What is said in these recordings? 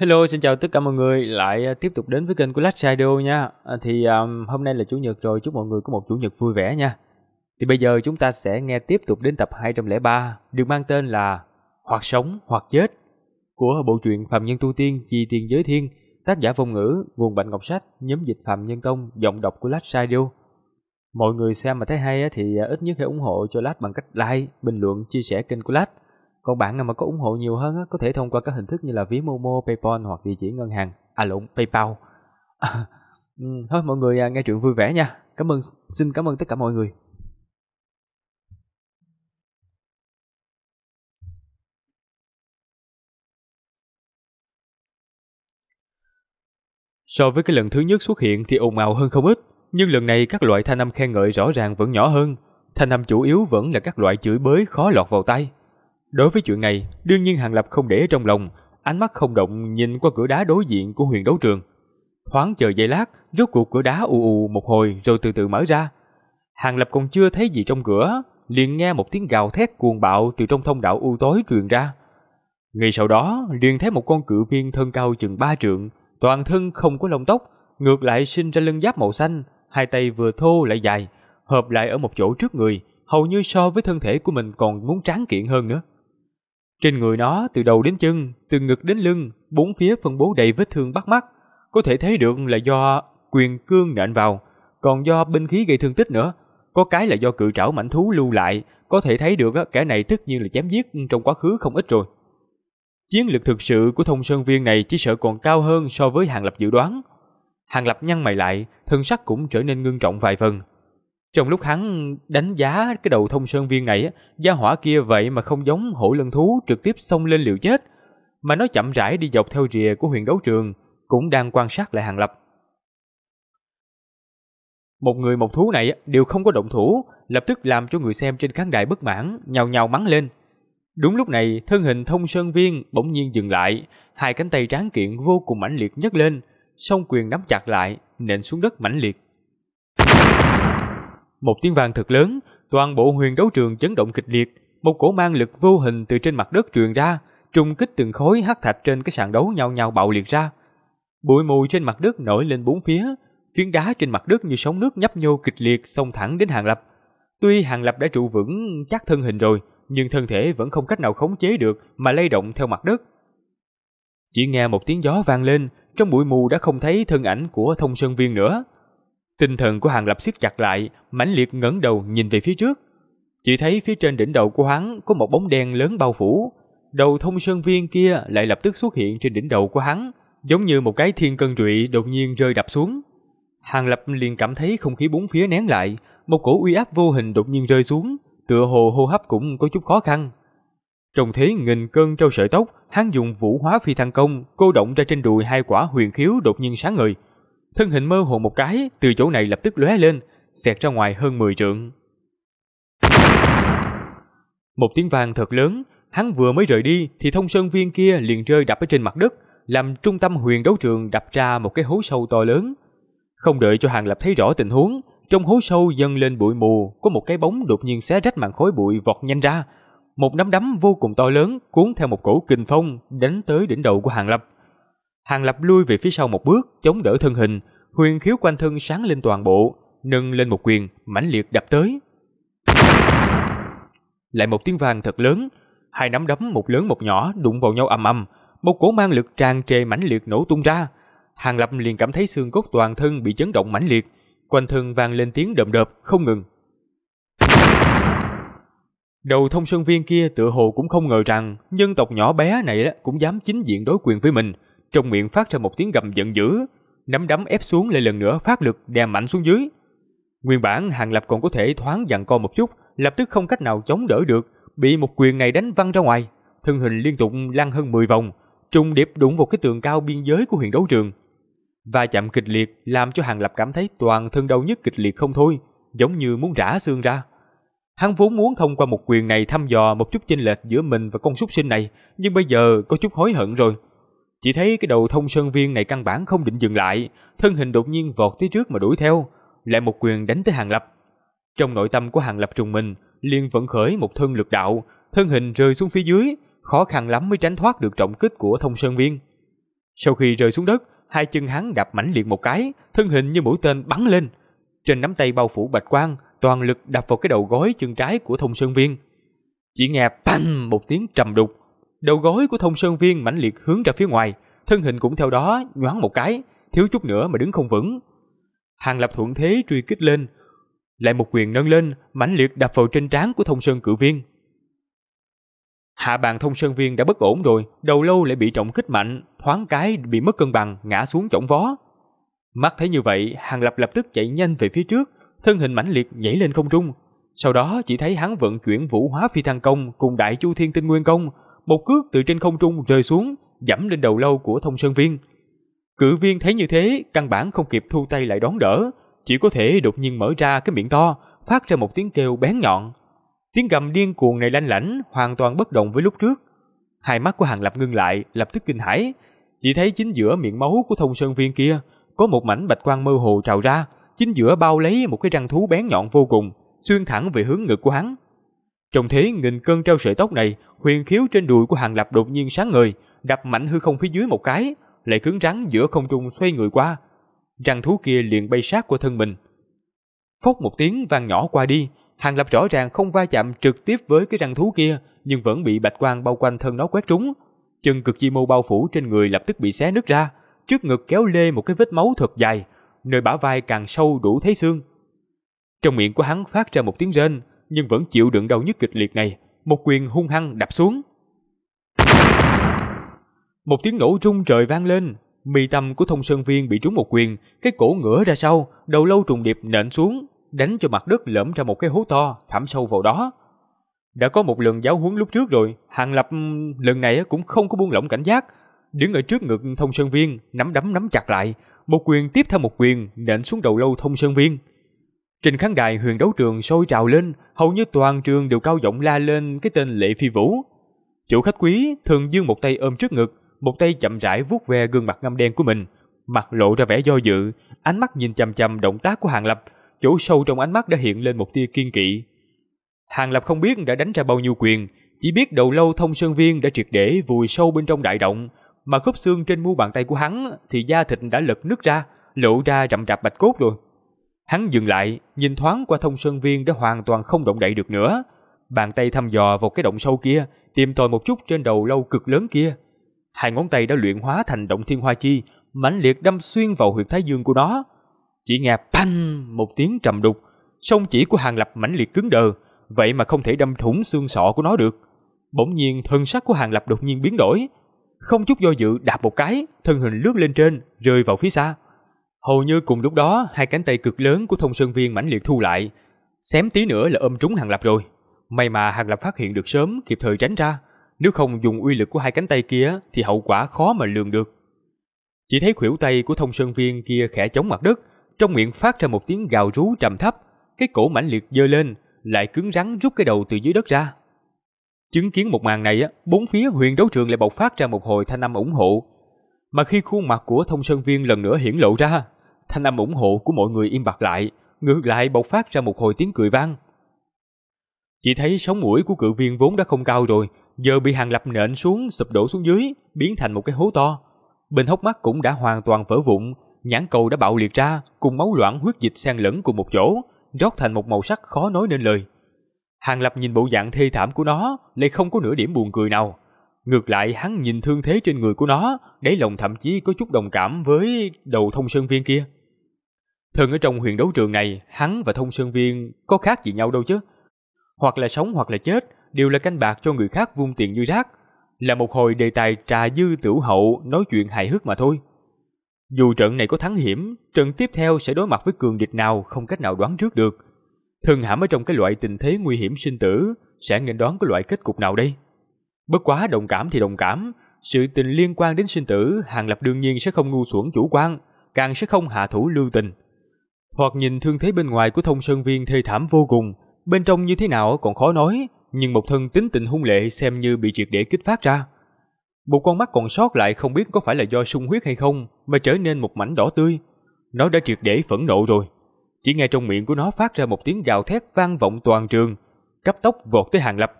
Hello, xin chào tất cả mọi người, lại à, tiếp tục đến với kênh của Lát Shadow nha. À, thì um, hôm nay là chủ nhật rồi, chúc mọi người có một chủ nhật vui vẻ nha. Thì bây giờ chúng ta sẽ nghe tiếp tục đến tập 203, được mang tên là Hoặc sống hoặc chết của bộ truyện Phạm Nhân Tu Tiên Chi Tiên Giới Thiên, tác giả Phong Ngữ, nguồn Bạch Ngọc Sách, nhóm dịch Phạm Nhân Tông, giọng đọc của Lát Shadow. Mọi người xem mà thấy hay thì ít nhất hãy ủng hộ cho Lát bằng cách like, bình luận, chia sẻ kênh của Lát. Còn bạn nào mà có ủng hộ nhiều hơn á, có thể thông qua các hình thức như là ví Momo, PayPal hoặc địa chỉ ngân hàng, à lộn, PayPal. Ừ, thôi mọi người à, nghe chuyện vui vẻ nha. Cảm ơn, xin cảm ơn tất cả mọi người. So với cái lần thứ nhất xuất hiện thì ồn ào hơn không ít, nhưng lần này các loại thanh âm khen ngợi rõ ràng vẫn nhỏ hơn. Thanh âm chủ yếu vẫn là các loại chửi bới khó lọt vào tay. Đối với chuyện này, đương nhiên Hàng Lập không để trong lòng, ánh mắt không động nhìn qua cửa đá đối diện của huyền đấu trường. Thoáng chờ giây lát, rốt cuộc cửa đá ù ù một hồi rồi từ từ mở ra. Hàng Lập còn chưa thấy gì trong cửa, liền nghe một tiếng gào thét cuồng bạo từ trong thông đạo u tối truyền ra. Ngay sau đó, liền thấy một con cự viên thân cao chừng ba trượng, toàn thân không có lông tóc, ngược lại sinh ra lưng giáp màu xanh, hai tay vừa thô lại dài, hợp lại ở một chỗ trước người, hầu như so với thân thể của mình còn muốn tráng kiện hơn nữa. Trên người nó từ đầu đến chân, từ ngực đến lưng, bốn phía phân bố đầy vết thương bắt mắt, có thể thấy được là do quyền cương nện vào, còn do binh khí gây thương tích nữa. Có cái là do cự trảo mảnh thú lưu lại, có thể thấy được kẻ này tất nhiên là chém giết trong quá khứ không ít rồi. Chiến lực thực sự của thông sơn viên này chỉ sợ còn cao hơn so với hàng lập dự đoán. Hàng lập nhăn mày lại, thân sắc cũng trở nên ngưng trọng vài phần. Trong lúc hắn đánh giá cái đầu thông sơn viên này, gia hỏa kia vậy mà không giống hổ lân thú trực tiếp xông lên liều chết, mà nó chậm rãi đi dọc theo rìa của huyền đấu trường, cũng đang quan sát lại hàng lập. Một người một thú này đều không có động thủ, lập tức làm cho người xem trên khán đài bất mãn, nhào nhào mắng lên. Đúng lúc này, thân hình thông sơn viên bỗng nhiên dừng lại, hai cánh tay tráng kiện vô cùng mãnh liệt nhấc lên, song quyền nắm chặt lại, nện xuống đất mãnh liệt. Một tiếng vang thật lớn, toàn bộ huyền đấu trường chấn động kịch liệt, một cổ mang lực vô hình từ trên mặt đất truyền ra, trùng kích từng khối hắc thạch trên cái sàn đấu nhau nhau bạo liệt ra. Bụi mù trên mặt đất nổi lên bốn phía, phiến đá trên mặt đất như sóng nước nhấp nhô kịch liệt xông thẳng đến Hàng Lập. Tuy Hàng Lập đã trụ vững chắc thân hình rồi, nhưng thân thể vẫn không cách nào khống chế được mà lay động theo mặt đất. Chỉ nghe một tiếng gió vang lên, trong bụi mù đã không thấy thân ảnh của thông sơn viên nữa. Tinh thần của Hàng Lập siết chặt lại, mãnh liệt ngẩng đầu nhìn về phía trước. Chỉ thấy phía trên đỉnh đầu của hắn có một bóng đen lớn bao phủ. Đầu thông sơn viên kia lại lập tức xuất hiện trên đỉnh đầu của hắn, giống như một cái thiên cân trụy đột nhiên rơi đập xuống. Hàng Lập liền cảm thấy không khí bốn phía nén lại, một cổ uy áp vô hình đột nhiên rơi xuống, tựa hồ hô hấp cũng có chút khó khăn. Trông thấy nghìn cơn trâu sợi tóc, hắn dùng vũ hóa phi thăng công, cô động ra trên đùi hai quả huyền khiếu đột nhiên sáng ngời, thân hình mơ hồ một cái, từ chỗ này lập tức lóe lên, xẹt ra ngoài hơn 10 trượng. Một tiếng vang thật lớn, hắn vừa mới rời đi thì thông sơn viên kia liền rơi đập ở trên mặt đất, làm trung tâm huyền đấu trường đập ra một cái hố sâu to lớn. Không đợi cho Hàng Lập thấy rõ tình huống, trong hố sâu dâng lên bụi mù, có một cái bóng đột nhiên xé rách màn khói bụi vọt nhanh ra. Một nắm đấm vô cùng to lớn cuốn theo một cổ kình phong đánh tới đỉnh đầu của Hàng Lập. Hàng Lập lui về phía sau một bước, chống đỡ thân hình, huyền khiếu quanh thân sáng lên toàn bộ, nâng lên một quyền, mãnh liệt đập tới. Lại một tiếng vang thật lớn, hai nắm đấm một lớn một nhỏ đụng vào nhau ầm ầm, một cỗ mang lực tràn trề mãnh liệt nổ tung ra. Hàng Lập liền cảm thấy xương cốt toàn thân bị chấn động mãnh liệt, quanh thân vang lên tiếng đầm đập không ngừng. Đầu thông sơn viên kia tựa hồ cũng không ngờ rằng nhân tộc nhỏ bé này cũng dám chính diện đối quyền với mình, trong miệng phát ra một tiếng gầm giận dữ, nắm đấm ép xuống lại lần nữa phát lực đè mạnh xuống dưới. Nguyên bản Hàng Lập còn có thể thoáng dặn co một chút, lập tức không cách nào chống đỡ được, bị một quyền này đánh văng ra ngoài, thân hình liên tục lăn hơn 10 vòng, trùng điệp đụng vào cái tường cao biên giới của huyện đấu trường. và chạm kịch liệt làm cho Hàng Lập cảm thấy toàn thân đau nhức kịch liệt không thôi, giống như muốn rã xương ra. Hắn vốn muốn thông qua một quyền này thăm dò một chút chênh lệch giữa mình và con súc sinh này, nhưng bây giờ có chút hối hận rồi. Chỉ thấy cái đầu thông sơn viên này căn bản không định dừng lại, thân hình đột nhiên vọt tới trước mà đuổi theo, lại một quyền đánh tới Hàng Lập. Trong nội tâm của Hàng Lập trùng mình, liền vận khởi một thân lực đạo, thân hình rơi xuống phía dưới, khó khăn lắm mới tránh thoát được trọng kích của thông sơn viên. Sau khi rơi xuống đất, hai chân hắn đạp mãnh liệt một cái, thân hình như mũi tên bắn lên. Trên nắm tay bao phủ bạch quang, toàn lực đập vào cái đầu gối chân trái của thông sơn viên. Chỉ nghe banh một tiếng trầm đục, Đầu gối của thông sơn viên mãnh liệt hướng ra phía ngoài, thân hình cũng theo đó nhoáng một cái, thiếu chút nữa mà đứng không vững. Hàng lập thuận thế truy kích lên, lại một quyền nâng lên, mãnh liệt đập vào trên trán của thông sơn cử viên. Hạ bàn thông sơn viên đã bất ổn rồi, đầu lâu lại bị trọng kích mạnh, thoáng cái bị mất cân bằng, ngã xuống chổng vó. Mắt thấy như vậy, hàng lập lập tức chạy nhanh về phía trước, thân hình mãnh liệt nhảy lên không trung. Sau đó chỉ thấy hắn vận chuyển vũ hóa phi thăng công cùng đại chu thiên tinh nguyên công, một cước từ trên không trung rơi xuống, dẫm lên đầu lâu của thông sơn viên. Cự viên thấy như thế, căn bản không kịp thu tay lại đón đỡ, chỉ có thể đột nhiên mở ra cái miệng to, phát ra một tiếng kêu bén nhọn. Tiếng gầm điên cuồng này lanh lảnh, hoàn toàn bất động với lúc trước. Hai mắt của Hàng Lập ngưng lại, lập tức kinh hãi, chỉ thấy chính giữa miệng máu của thông sơn viên kia có một mảnh bạch quang mơ hồ trào ra, chính giữa bao lấy một cái răng thú bén nhọn vô cùng, xuyên thẳng về hướng ngực của hắn trong thế nghìn cơn treo sợi tóc này, huyền khiếu trên đùi của Hàng Lập đột nhiên sáng ngời, đập mạnh hư không phía dưới một cái, lại cứng rắn giữa không trung xoay người qua. Răng thú kia liền bay sát của thân mình. Phốc một tiếng vang nhỏ qua đi, Hàng Lập rõ ràng không va chạm trực tiếp với cái răng thú kia, nhưng vẫn bị bạch quang bao quanh thân nó quét trúng. Chân cực chi mô bao phủ trên người lập tức bị xé nứt ra, trước ngực kéo lê một cái vết máu thật dài, nơi bả vai càng sâu đủ thấy xương. Trong miệng của hắn phát ra một tiếng rên, nhưng vẫn chịu đựng đau nhức kịch liệt này, một quyền hung hăng đập xuống. Một tiếng nổ rung trời vang lên, mi tâm của thông sơn viên bị trúng một quyền, cái cổ ngửa ra sau, đầu lâu trùng điệp nện xuống, đánh cho mặt đất lõm ra một cái hố to, thẳm sâu vào đó. Đã có một lần giáo huấn lúc trước rồi, Hàng Lập lần này cũng không có buông lỏng cảnh giác. Đứng ở trước ngực thông sơn viên, nắm đấm nắm chặt lại, một quyền tiếp theo một quyền nện xuống đầu lâu thông sơn viên. Trên khán đài huyền đấu trường sôi trào lên, hầu như toàn trường đều cao giọng la lên cái tên Lệ Phi Vũ. Chủ khách quý thường dương một tay ôm trước ngực, một tay chậm rãi vuốt ve gương mặt ngăm đen của mình, mặt lộ ra vẻ do dự, ánh mắt nhìn chằm chằm động tác của Hàng Lập, chỗ sâu trong ánh mắt đã hiện lên một tia kiên kỵ. Hàng Lập không biết đã đánh ra bao nhiêu quyền, chỉ biết đầu lâu thông sơn viên đã triệt để vùi sâu bên trong đại động, mà khớp xương trên mu bàn tay của hắn thì da thịt đã lật nứt ra, lộ ra rậm rạp bạch cốt rồi. Hắn dừng lại, nhìn thoáng qua thông sơn viên đã hoàn toàn không động đậy được nữa. Bàn tay thăm dò vào cái động sâu kia, tìm tòi một chút trên đầu lâu cực lớn kia. Hai ngón tay đã luyện hóa thành động thiên hoa chi, mãnh liệt đâm xuyên vào huyệt thái dương của nó. Chỉ nghe panh một tiếng trầm đục, song chỉ của hàng lập mãnh liệt cứng đờ, vậy mà không thể đâm thủng xương sọ của nó được. Bỗng nhiên thân sắc của hàng lập đột nhiên biến đổi, không chút do dự đạp một cái, thân hình lướt lên trên, rơi vào phía xa. Hầu như cùng lúc đó, hai cánh tay cực lớn của thông sơn viên mãnh liệt thu lại. Xém tí nữa là ôm trúng hàng lập rồi. May mà hàng lập phát hiện được sớm, kịp thời tránh ra. Nếu không dùng uy lực của hai cánh tay kia thì hậu quả khó mà lường được. Chỉ thấy khuỷu tay của thông sơn viên kia khẽ chống mặt đất, trong miệng phát ra một tiếng gào rú trầm thấp, cái cổ mãnh liệt dơ lên, lại cứng rắn rút cái đầu từ dưới đất ra. Chứng kiến một màn này, bốn phía huyền đấu trường lại bộc phát ra một hồi thanh âm ủng hộ. Mà khi khuôn mặt của thông sơn viên lần nữa hiển lộ ra, thanh âm ủng hộ của mọi người im bặt lại, ngược lại bộc phát ra một hồi tiếng cười vang. Chỉ thấy sóng mũi của cự viên vốn đã không cao rồi, giờ bị hàng lập nện xuống, sụp đổ xuống dưới, biến thành một cái hố to. Bên hốc mắt cũng đã hoàn toàn vỡ vụn, nhãn cầu đã bạo liệt ra, cùng máu loãng huyết dịch xen lẫn cùng một chỗ, rót thành một màu sắc khó nói nên lời. Hàng lập nhìn bộ dạng thê thảm của nó, lại không có nửa điểm buồn cười nào. Ngược lại hắn nhìn thương thế trên người của nó, đáy lòng thậm chí có chút đồng cảm với đầu thông sơn viên kia. Thường ở trong huyền đấu trường này, hắn và thông sơn viên có khác gì nhau đâu chứ. Hoặc là sống hoặc là chết, đều là canh bạc cho người khác vung tiền như rác. Là một hồi đề tài trà dư tiểu hậu nói chuyện hài hước mà thôi. Dù trận này có thắng hiểm, trận tiếp theo sẽ đối mặt với cường địch nào không cách nào đoán trước được. Thường hãm ở trong cái loại tình thế nguy hiểm sinh tử, sẽ nghênh đoán cái loại kết cục nào đây? Bất quá đồng cảm thì đồng cảm, sự tình liên quan đến sinh tử, Hàng Lập đương nhiên sẽ không ngu xuẩn chủ quan, càng sẽ không hạ thủ lưu tình. Hoặc nhìn thương thế bên ngoài của thông sơn viên thê thảm vô cùng, bên trong như thế nào còn khó nói, nhưng một thân tính tình hung lệ xem như bị triệt để kích phát ra. Một con mắt còn sót lại không biết có phải là do sung huyết hay không mà trở nên một mảnh đỏ tươi. Nó đã triệt để phẫn nộ rồi. Chỉ nghe trong miệng của nó phát ra một tiếng gào thét vang vọng toàn trường, cấp tốc vọt tới hàng lập.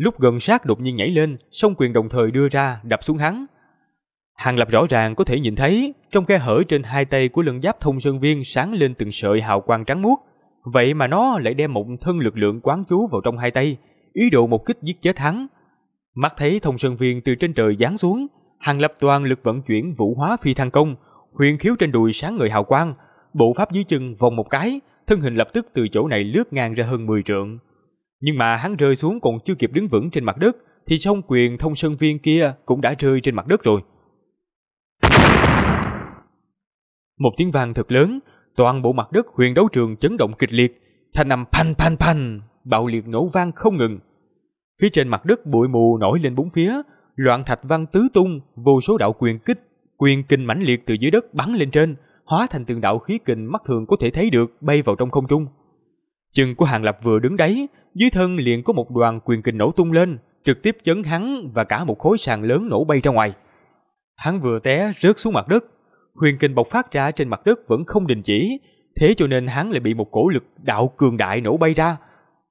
Lúc gần sát đột nhiên nhảy lên, song quyền đồng thời đưa ra đập xuống hắn. Hàng Lập rõ ràng có thể nhìn thấy, trong khe hở trên hai tay của lưng giáp thông sơn viên sáng lên từng sợi hào quang trắng muốt. Vậy mà nó lại đem một thân lực lượng quán chú vào trong hai tay, ý đồ một kích giết chết hắn. Mắt thấy thông sơn viên từ trên trời giáng xuống, Hàng Lập toàn lực vận chuyển vũ hóa phi thăng công, huyền khiếu trên đùi sáng người hào quang, bộ pháp dưới chân vòng một cái, thân hình lập tức từ chỗ này lướt ngang ra hơn 10 trượng. Nhưng mà hắn rơi xuống còn chưa kịp đứng vững trên mặt đất, thì song quyền thông sơn viên kia cũng đã rơi trên mặt đất rồi. Một tiếng vang thật lớn, toàn bộ mặt đất huyền đấu trường chấn động kịch liệt, thanh âm phanh phanh phanh, bạo liệt nổ vang không ngừng. Phía trên mặt đất bụi mù nổi lên bốn phía, loạn thạch văng tứ tung, vô số đạo quyền kích, quyền kinh mãnh liệt từ dưới đất bắn lên trên, hóa thành từng đạo khí kình mắt thường có thể thấy được bay vào trong không trung. Chân của Hàng Lập vừa đứng đấy, dưới thân liền có một đoàn quyền kình nổ tung lên, trực tiếp chấn hắn và cả một khối sàn lớn nổ bay ra ngoài. Hắn vừa té rớt xuống mặt đất, huyền kình bộc phát ra trên mặt đất vẫn không đình chỉ, thế cho nên hắn lại bị một cổ lực đạo cường đại nổ bay ra.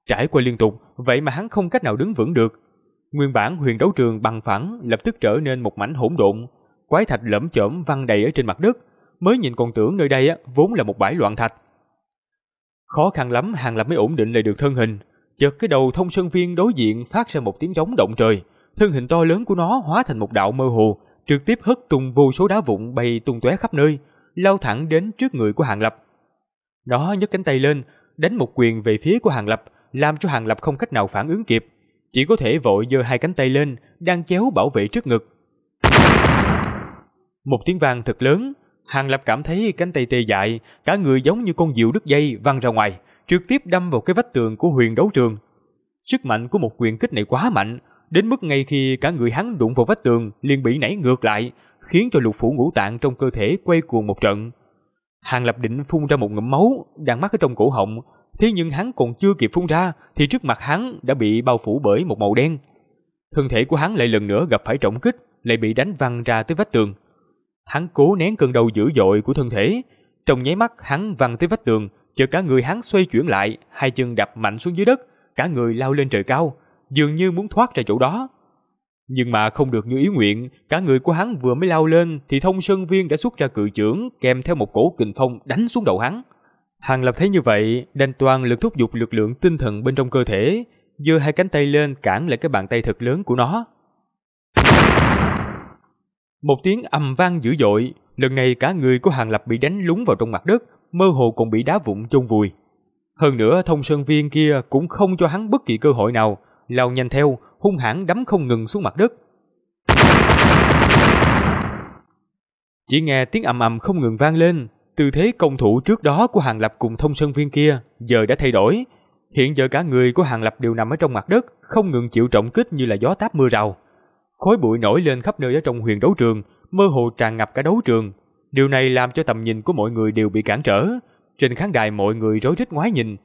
Trải qua liên tục, vậy mà hắn không cách nào đứng vững được. Nguyên bản huyền đấu trường bằng phẳng lập tức trở nên một mảnh hỗn độn, quái thạch lẫm chởm văng đầy ở trên mặt đất, mới nhìn còn tưởng nơi đây vốn là một bãi loạn thạch. Khó khăn lắm Hàng Lập mới ổn định lại được thân hình. Chợt cái đầu thông sơn viên đối diện phát ra một tiếng rống động trời. Thân hình to lớn của nó hóa thành một đạo mơ hồ, trực tiếp hất tung vô số đá vụn bay tung tóe khắp nơi, lao thẳng đến trước người của Hàng Lập. Nó nhấc cánh tay lên, đánh một quyền về phía của Hàng Lập, làm cho Hàng Lập không cách nào phản ứng kịp, chỉ có thể vội giơ hai cánh tay lên, đang chéo bảo vệ trước ngực. Một tiếng vang thật lớn, Hàng Lập cảm thấy cánh tay tê dại, cả người giống như con diều đứt dây văng ra ngoài, trực tiếp đâm vào cái vách tường của huyền đấu trường. Sức mạnh của một quyền kích này quá mạnh, đến mức ngay khi cả người hắn đụng vào vách tường liền bị nảy ngược lại, khiến cho lục phủ ngũ tạng trong cơ thể quay cuồng một trận. Hàng Lập định phun ra một ngụm máu, đang mắc ở trong cổ họng, thế nhưng hắn còn chưa kịp phun ra thì trước mặt hắn đã bị bao phủ bởi một màu đen. Thân thể của hắn lại lần nữa gặp phải trọng kích, lại bị đánh văng ra tới vách tường. Hắn cố nén cơn đau dữ dội của thân thể, trong nháy mắt hắn văng tới vách tường, chợt cả người hắn xoay chuyển lại, hai chân đạp mạnh xuống dưới đất, cả người lao lên trời cao, dường như muốn thoát ra chỗ đó. Nhưng mà không được như ý nguyện, cả người của hắn vừa mới lao lên thì thông sơn viên đã xuất ra cự trưởng kèm theo một cổ kình phong đánh xuống đầu hắn. Hàng lập thấy như vậy, đành toàn lực thúc giục lực lượng tinh thần bên trong cơ thể, giơ hai cánh tay lên cản lại cái bàn tay thật lớn của nó. Một tiếng ầm vang dữ dội, lần này cả người của Hàng Lập bị đánh lún vào trong mặt đất, mơ hồ còn bị đá vụn chôn vùi. Hơn nữa thông sơn viên kia cũng không cho hắn bất kỳ cơ hội nào, lao nhanh theo, hung hãn đấm không ngừng xuống mặt đất. Chỉ nghe tiếng ầm ầm không ngừng vang lên, tư thế công thủ trước đó của Hàng Lập cùng thông sơn viên kia giờ đã thay đổi. Hiện giờ cả người của Hàng Lập đều nằm ở trong mặt đất, không ngừng chịu trọng kích như là gió táp mưa rào. Khối bụi nổi lên khắp nơi ở trong huyền đấu trường, mơ hồ tràn ngập cả đấu trường. Điều này làm cho tầm nhìn của mọi người đều bị cản trở. Trên khán đài mọi người rối rít ngoái nhìn,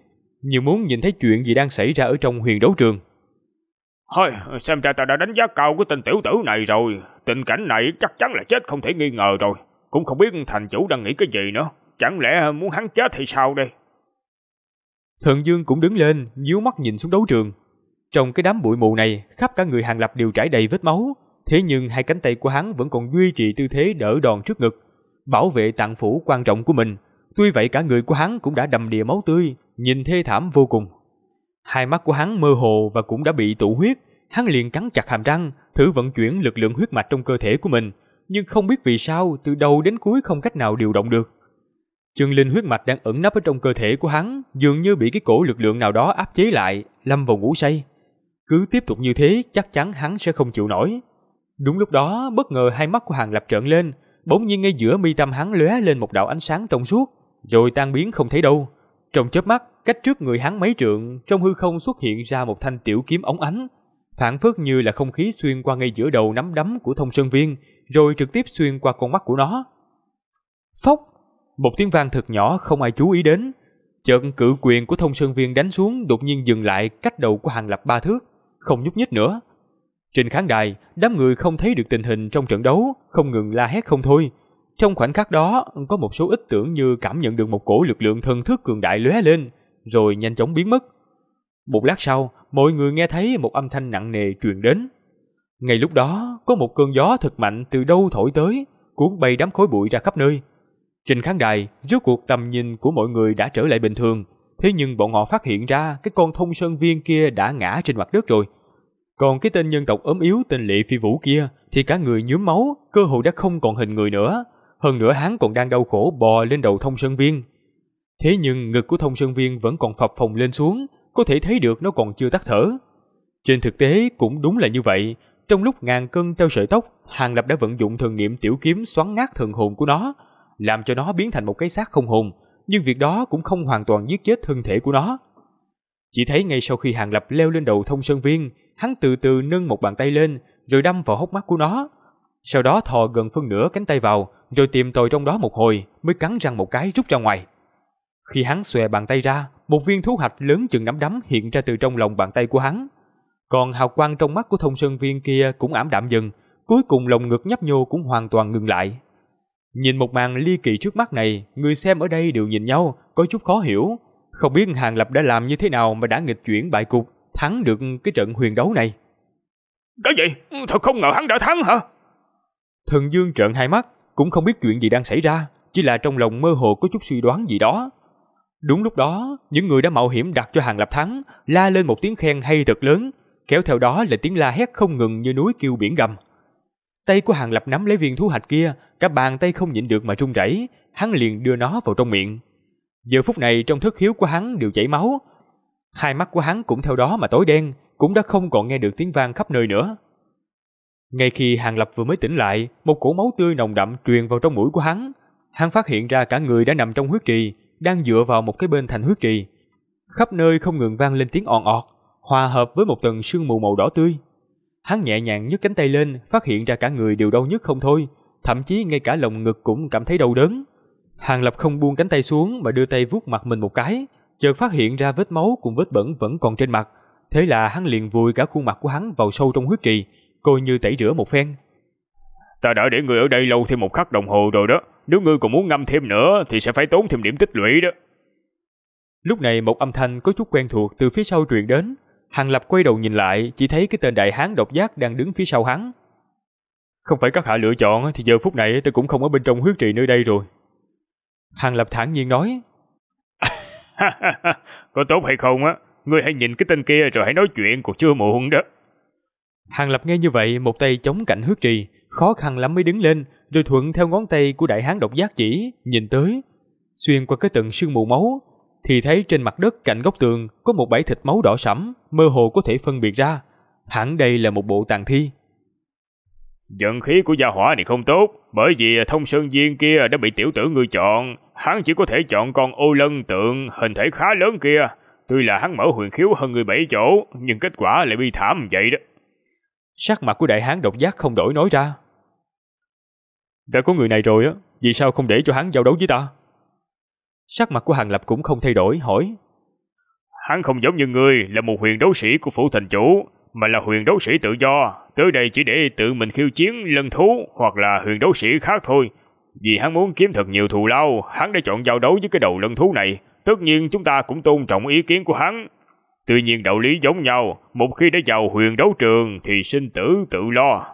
như muốn nhìn thấy chuyện gì đang xảy ra ở trong huyền đấu trường. Thôi, xem ra ta đã đánh giá cao của tên tiểu tử này rồi. Tình cảnh này chắc chắn là chết không thể nghi ngờ rồi. Cũng không biết thành chủ đang nghĩ cái gì nữa. Chẳng lẽ muốn hắn chết thì sao đây? Thần Dương cũng đứng lên, nhíu mắt nhìn xuống đấu trường, trong cái đám bụi mù này, khắp cả người Hàng Lập đều trải đầy vết máu, thế nhưng hai cánh tay của hắn vẫn còn duy trì tư thế đỡ đòn trước ngực, bảo vệ tạng phủ quan trọng của mình. Tuy vậy cả người của hắn cũng đã đầm đìa máu tươi, nhìn thê thảm vô cùng. Hai mắt của hắn mơ hồ và cũng đã bị tụ huyết, hắn liền cắn chặt hàm răng, thử vận chuyển lực lượng huyết mạch trong cơ thể của mình, nhưng không biết vì sao từ đầu đến cuối không cách nào điều động được. Chân linh huyết mạch đang ẩn nấp ở trong cơ thể của hắn, dường như bị cái cổ lực lượng nào đó áp chế lại, lâm vào ngủ say. Cứ tiếp tục như thế chắc chắn hắn sẽ không chịu nổi. Đúng lúc đó, bất ngờ hai mắt của Hàng Lập trợn lên, bỗng nhiên ngay giữa mi tâm hắn lóe lên một đạo ánh sáng trong suốt, rồi tan biến không thấy đâu. Trong chớp mắt, cách trước người hắn mấy trượng, trong hư không xuất hiện ra một thanh tiểu kiếm ống ánh, phản phất như là không khí xuyên qua ngay giữa đầu nắm đấm của thông sơn viên, rồi trực tiếp xuyên qua con mắt của nó. Phốc! Một tiếng vang thật nhỏ không ai chú ý đến. Chợt cự quyền của thông sơn viên đánh xuống đột nhiên dừng lại cách đầu của hàng lập ba thước không nhúc nhích nữa. Trên khán đài, đám người không thấy được tình hình trong trận đấu, không ngừng la hét không thôi. Trong khoảnh khắc đó, có một số ít tưởng như cảm nhận được một cổ lực lượng thần thức cường đại lóe lên, rồi nhanh chóng biến mất. Một lát sau, mọi người nghe thấy một âm thanh nặng nề truyền đến. Ngay lúc đó, có một cơn gió thật mạnh từ đâu thổi tới, cuốn bay đám khối bụi ra khắp nơi. Trên khán đài, rốt cuộc tầm nhìn của mọi người đã trở lại bình thường, Thế nhưng bọn họ phát hiện ra cái con thông sơn viên kia đã ngã trên mặt đất rồi. Còn cái tên nhân tộc ốm yếu tên Lệ Phi Vũ kia thì cả người nhuốm máu, cơ hồ đã không còn hình người nữa. Hơn nữa hắn còn đang đau khổ bò lên đầu thông sơn viên. Thế nhưng ngực của thông sơn viên vẫn còn phập phồng lên xuống, có thể thấy được nó còn chưa tắt thở. Trên thực tế cũng đúng là như vậy, trong lúc ngàn cân treo sợi tóc, Hàng Lập đã vận dụng thần niệm tiểu kiếm xoắn nát thần hồn của nó, làm cho nó biến thành một cái xác không hồn, nhưng việc đó cũng không hoàn toàn giết chết thân thể của nó. Chỉ thấy ngay sau khi Hàng Lập leo lên đầu thông sơn viên, hắn từ từ nâng một bàn tay lên, rồi đâm vào hốc mắt của nó. Sau đó thò gần phân nửa cánh tay vào, rồi tìm tòi trong đó một hồi, mới cắn răng một cái rút ra ngoài. Khi hắn xòe bàn tay ra, một viên thú hạch lớn chừng nắm đấm hiện ra từ trong lòng bàn tay của hắn. Còn hào quang trong mắt của thông sơn viên kia cũng ảm đạm dần, cuối cùng lồng ngực nhấp nhô cũng hoàn toàn ngừng lại. Nhìn một màn ly kỳ trước mắt này, người xem ở đây đều nhìn nhau, có chút khó hiểu. Không biết Hàng Lập đã làm như thế nào mà đã nghịch chuyển bại cục, thắng được cái trận huyền đấu này. Cái gì? Thật không ngờ hắn đã thắng hả? Thần Dương trợn hai mắt, cũng không biết chuyện gì đang xảy ra, chỉ là trong lòng mơ hồ có chút suy đoán gì đó. Đúng lúc đó, những người đã mạo hiểm đặt cho Hàng Lập thắng, la lên một tiếng khen hay thật lớn, kéo theo đó là tiếng la hét không ngừng như núi kêu biển gầm. Tay của Hàng Lập nắm lấy viên thú hạch kia, cả bàn tay không nhịn được mà run rẩy, hắn liền đưa nó vào trong miệng. Giờ phút này trong thức hiếu của hắn đều chảy máu, hai mắt của hắn cũng theo đó mà tối đen, cũng đã không còn nghe được tiếng vang khắp nơi nữa. Ngay khi Hàng Lập vừa mới tỉnh lại, một cỗ máu tươi nồng đậm truyền vào trong mũi của hắn. Hắn phát hiện ra cả người đã nằm trong huyết trì, đang dựa vào một cái bên thành huyết trì. Khắp nơi không ngừng vang lên tiếng ọt ọt, hòa hợp với một tầng sương mù màu đỏ tươi. Hắn nhẹ nhàng nhấc cánh tay lên, phát hiện ra cả người đều đau nhức không thôi, thậm chí ngay cả lồng ngực cũng cảm thấy đau đớn. Hàng Lập không buông cánh tay xuống mà đưa tay vuốt mặt mình một cái, chợt phát hiện ra vết máu cùng vết bẩn vẫn còn trên mặt, thế là hắn liền vùi cả khuôn mặt của hắn vào sâu trong huyết trì, coi như tẩy rửa một phen. Ta đã để người ở đây lâu thêm một khắc đồng hồ rồi đó, nếu ngươi còn muốn ngâm thêm nữa thì sẽ phải tốn thêm điểm tích lũy đó. Lúc này một âm thanh có chút quen thuộc từ phía sau truyền đến, Hàng Lập quay đầu nhìn lại, chỉ thấy cái tên đại hán độc giác đang đứng phía sau hắn. Không phải các hạ lựa chọn thì giờ phút này tôi cũng không ở bên trong huyết trì nơi đây rồi. Hàng Lập thản nhiên nói. có tốt hay không á, ngươi hãy nhìn cái tên kia rồi hãy nói chuyện còn chưa muộn đó. Hàng Lập nghe như vậy, một tay chống cạnh huyết trì, khó khăn lắm mới đứng lên, rồi thuận theo ngón tay của đại hán độc giác chỉ, nhìn tới. Xuyên qua cái tận sương mù máu, thì thấy trên mặt đất cạnh góc tường có một bãi thịt máu đỏ sẫm, mơ hồ có thể phân biệt ra, hẳn đây là một bộ tàn thi. Vận khí của gia hỏa này không tốt, bởi vì thông sơn viên kia đã bị tiểu tử người chọn, hắn chỉ có thể chọn con ô lân tượng hình thể khá lớn kia. Tuy là hắn mở huyền khiếu hơn người bảy chỗ, nhưng kết quả lại bi thảm vậy đó. Sắc mặt của đại hán độc giác không đổi nói ra. Đã có người này rồi á, vì sao không để cho hắn giao đấu với ta? Sắc mặt của Hàng Lập cũng không thay đổi, hỏi. Hắn không giống như ngươi là một huyền đấu sĩ của phủ thành chủ, mà là huyền đấu sĩ tự do, tới đây chỉ để tự mình khiêu chiến lân thú hoặc là huyền đấu sĩ khác thôi. Vì hắn muốn kiếm thật nhiều thù lao, hắn đã chọn giao đấu với cái đầu lân thú này, tất nhiên chúng ta cũng tôn trọng ý kiến của hắn. Tuy nhiên đạo lý giống nhau, một khi đã vào huyền đấu trường thì sinh tử tự lo.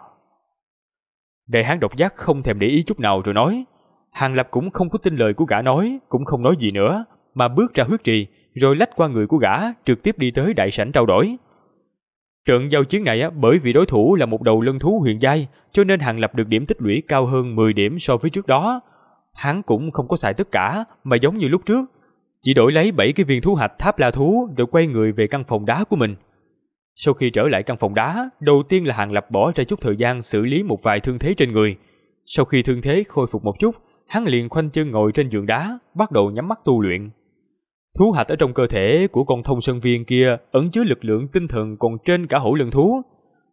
Đại hán độc giác không thèm để ý chút nào rồi nói. Hàng Lập cũng không có tin lời của gã nói, cũng không nói gì nữa, mà bước ra huyết trì, rồi lách qua người của gã, trực tiếp đi tới đại sảnh trao đổi. Trận giao chiến này bởi vì đối thủ là một đầu lân thú huyền giai, cho nên Hàng Lập được điểm tích lũy cao hơn 10 điểm so với trước đó. Hắn cũng không có xài tất cả, mà giống như lúc trước, chỉ đổi lấy 7 cái viên thú hạch tháp la thú rồi quay người về căn phòng đá của mình. Sau khi trở lại căn phòng đá, đầu tiên là Hàng Lập bỏ ra chút thời gian xử lý một vài thương thế trên người. Sau khi thương thế khôi phục một chút, hắn liền khoanh chân ngồi trên giường đá, bắt đầu nhắm mắt tu luyện. Thú hạch ở trong cơ thể của con thông sơn viên kia ẩn chứa lực lượng tinh thần còn trên cả hổ lưng thú.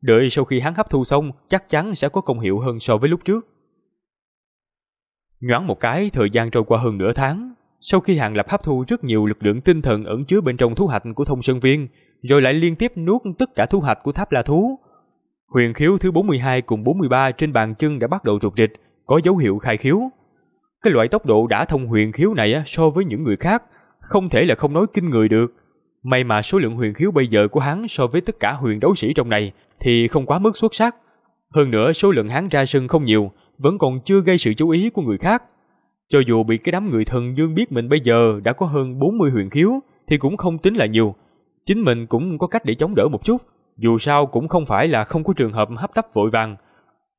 Đợi sau khi hắn hấp thu xong, chắc chắn sẽ có công hiệu hơn so với lúc trước. Nhoáng một cái, thời gian trôi qua hơn nửa tháng. Sau khi Hàng Lập hấp thu rất nhiều lực lượng tinh thần ẩn chứa bên trong thú hạch của thông sơn viên, rồi lại liên tiếp nuốt tất cả thú hạch của tháp la thú. Huyền khiếu thứ 42 cùng 43 trên bàn chân đã bắt đầu rụt rịch, có dấu hiệu khai khiếu. Cái loại tốc độ đã thông huyền khiếu này so với những người khác, không thể là không nói kinh người được. May mà số lượng huyền khiếu bây giờ của hắn so với tất cả huyền đấu sĩ trong này thì không quá mức xuất sắc. Hơn nữa số lượng hắn ra sân không nhiều, vẫn còn chưa gây sự chú ý của người khác. Cho dù bị cái đám người thần dương biết mình bây giờ đã có hơn 40 huyền khiếu thì cũng không tính là nhiều. Chính mình cũng có cách để chống đỡ một chút, dù sao cũng không phải là không có trường hợp hấp tấp vội vàng.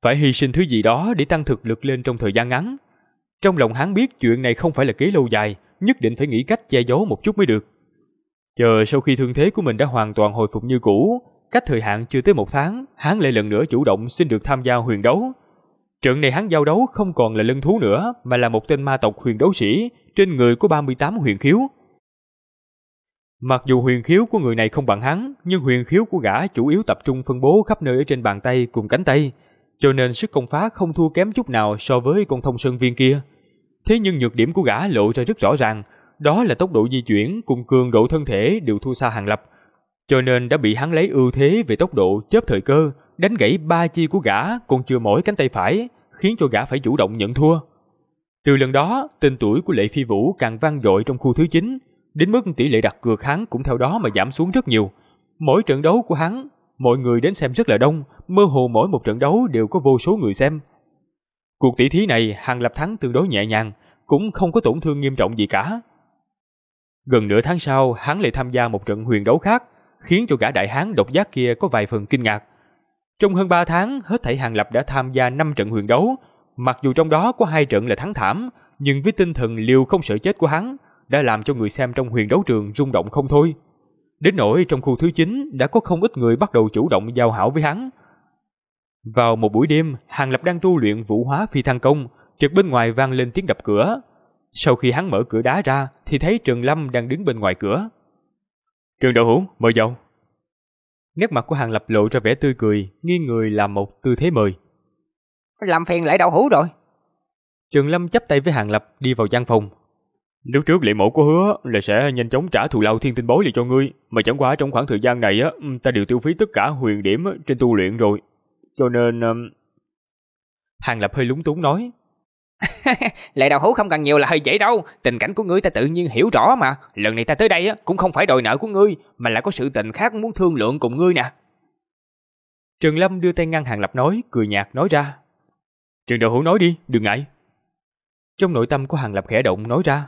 Phải hy sinh thứ gì đó để tăng thực lực lên trong thời gian ngắn. Trong lòng hắn biết chuyện này không phải là kế lâu dài, nhất định phải nghĩ cách che giấu một chút mới được. Chờ sau khi thương thế của mình đã hoàn toàn hồi phục như cũ, cách thời hạn chưa tới một tháng, hắn lại lần nữa chủ động xin được tham gia huyền đấu. Trận này hắn giao đấu không còn là lưng thú nữa, mà là một tên ma tộc huyền đấu sĩ, trên người có 38 huyền khiếu. Mặc dù huyền khiếu của người này không bằng hắn, nhưng huyền khiếu của gã chủ yếu tập trung phân bố khắp nơi ở trên bàn tay cùng cánh tay, cho nên sức công phá không thua kém chút nào so với con thông sơn viên kia. Thế nhưng nhược điểm của gã lộ ra rất rõ ràng, đó là tốc độ di chuyển cùng cường độ thân thể đều thua xa hàng lập, cho nên đã bị hắn lấy ưu thế về tốc độ chớp thời cơ, đánh gãy ba chi của gã còn chưa mỏi cánh tay phải, khiến cho gã phải chủ động nhận thua. Từ lần đó, tên tuổi của Lệ Phi Vũ càng vang dội trong khu thứ 9, đến mức tỷ lệ đặt cược hắn cũng theo đó mà giảm xuống rất nhiều. Mỗi trận đấu của hắn mọi người đến xem rất là đông, mơ hồ mỗi một trận đấu đều có vô số người xem. Cuộc tỷ thí này Hàng Lập thắng tương đối nhẹ nhàng, cũng không có tổn thương nghiêm trọng gì cả. Gần nửa tháng sau, hắn lại tham gia một trận huyền đấu khác, khiến cho gã đại hán độc giác kia có vài phần kinh ngạc. Trong hơn 3 tháng, hết thảy Hàng Lập đã tham gia 5 trận huyền đấu, mặc dù trong đó có hai trận là thắng thảm, nhưng với tinh thần liều không sợ chết của hắn đã làm cho người xem trong huyền đấu trường rung động không thôi. Đến nỗi trong khu thứ 9 đã có không ít người bắt đầu chủ động giao hảo với hắn. Vào một buổi đêm, Hàng Lập đang tu luyện vũ hóa phi thăng công, chợt bên ngoài vang lên tiếng đập cửa. Sau khi hắn mở cửa đá ra thì thấy Trường Lâm đang đứng bên ngoài cửa. Trường Đạo Hữu, mời vào. Nét mặt của Hàng Lập lộ ra vẻ tươi cười, nghiêng người làm một tư thế mời. Làm phiền lại Đạo Hữu rồi. Trường Lâm chấp tay với Hàng Lập đi vào gian phòng, Lúc trước lệ mẫu có hứa là sẽ nhanh chóng trả thù lao thiên tinh bối lại cho ngươi, mà chẳng qua trong khoảng thời gian này á, ta đều tiêu phí tất cả huyền điểm trên tu luyện rồi. Cho nên... Hàng Lập hơi lúng túng nói. lệ đạo hữu không cần nhiều là hơi dễ đâu, tình cảnh của ngươi ta tự nhiên hiểu rõ mà. Lần này ta tới đây á, cũng không phải đòi nợ của ngươi, mà là có sự tình khác muốn thương lượng cùng ngươi nè. Trần Lâm đưa tay ngăn Hàng Lập nói, cười nhạt nói ra. Trần đạo hữu nói đi, đừng ngại. Trong nội tâm của Hàng Lập khẽ động nói ra,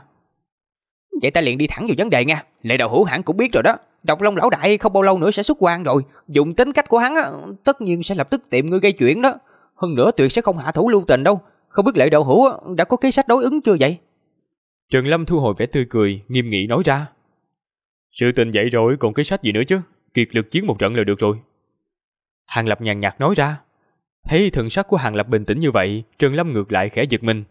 Vậy ta liền đi thẳng vào vấn đề nha Lệ đầu hữu hẳn cũng biết rồi đó Độc Long lão đại không bao lâu nữa sẽ xuất quan rồi Dùng tính cách của hắn á, tất nhiên sẽ lập tức tìm ngươi gây chuyện đó Hơn nữa tuyệt sẽ không hạ thủ lưu tình đâu Không biết lệ đầu hữu đã có kế sách đối ứng chưa vậy Trần Lâm thu hồi vẻ tươi cười Nghiêm nghị nói ra Sự tình vậy rồi còn kế sách gì nữa chứ Kiệt lực chiến một trận là được rồi Hàng Lập nhàn nhạt nói ra Thấy thần sắc của Hàng Lập bình tĩnh như vậy Trần Lâm ngược lại khẽ giật mình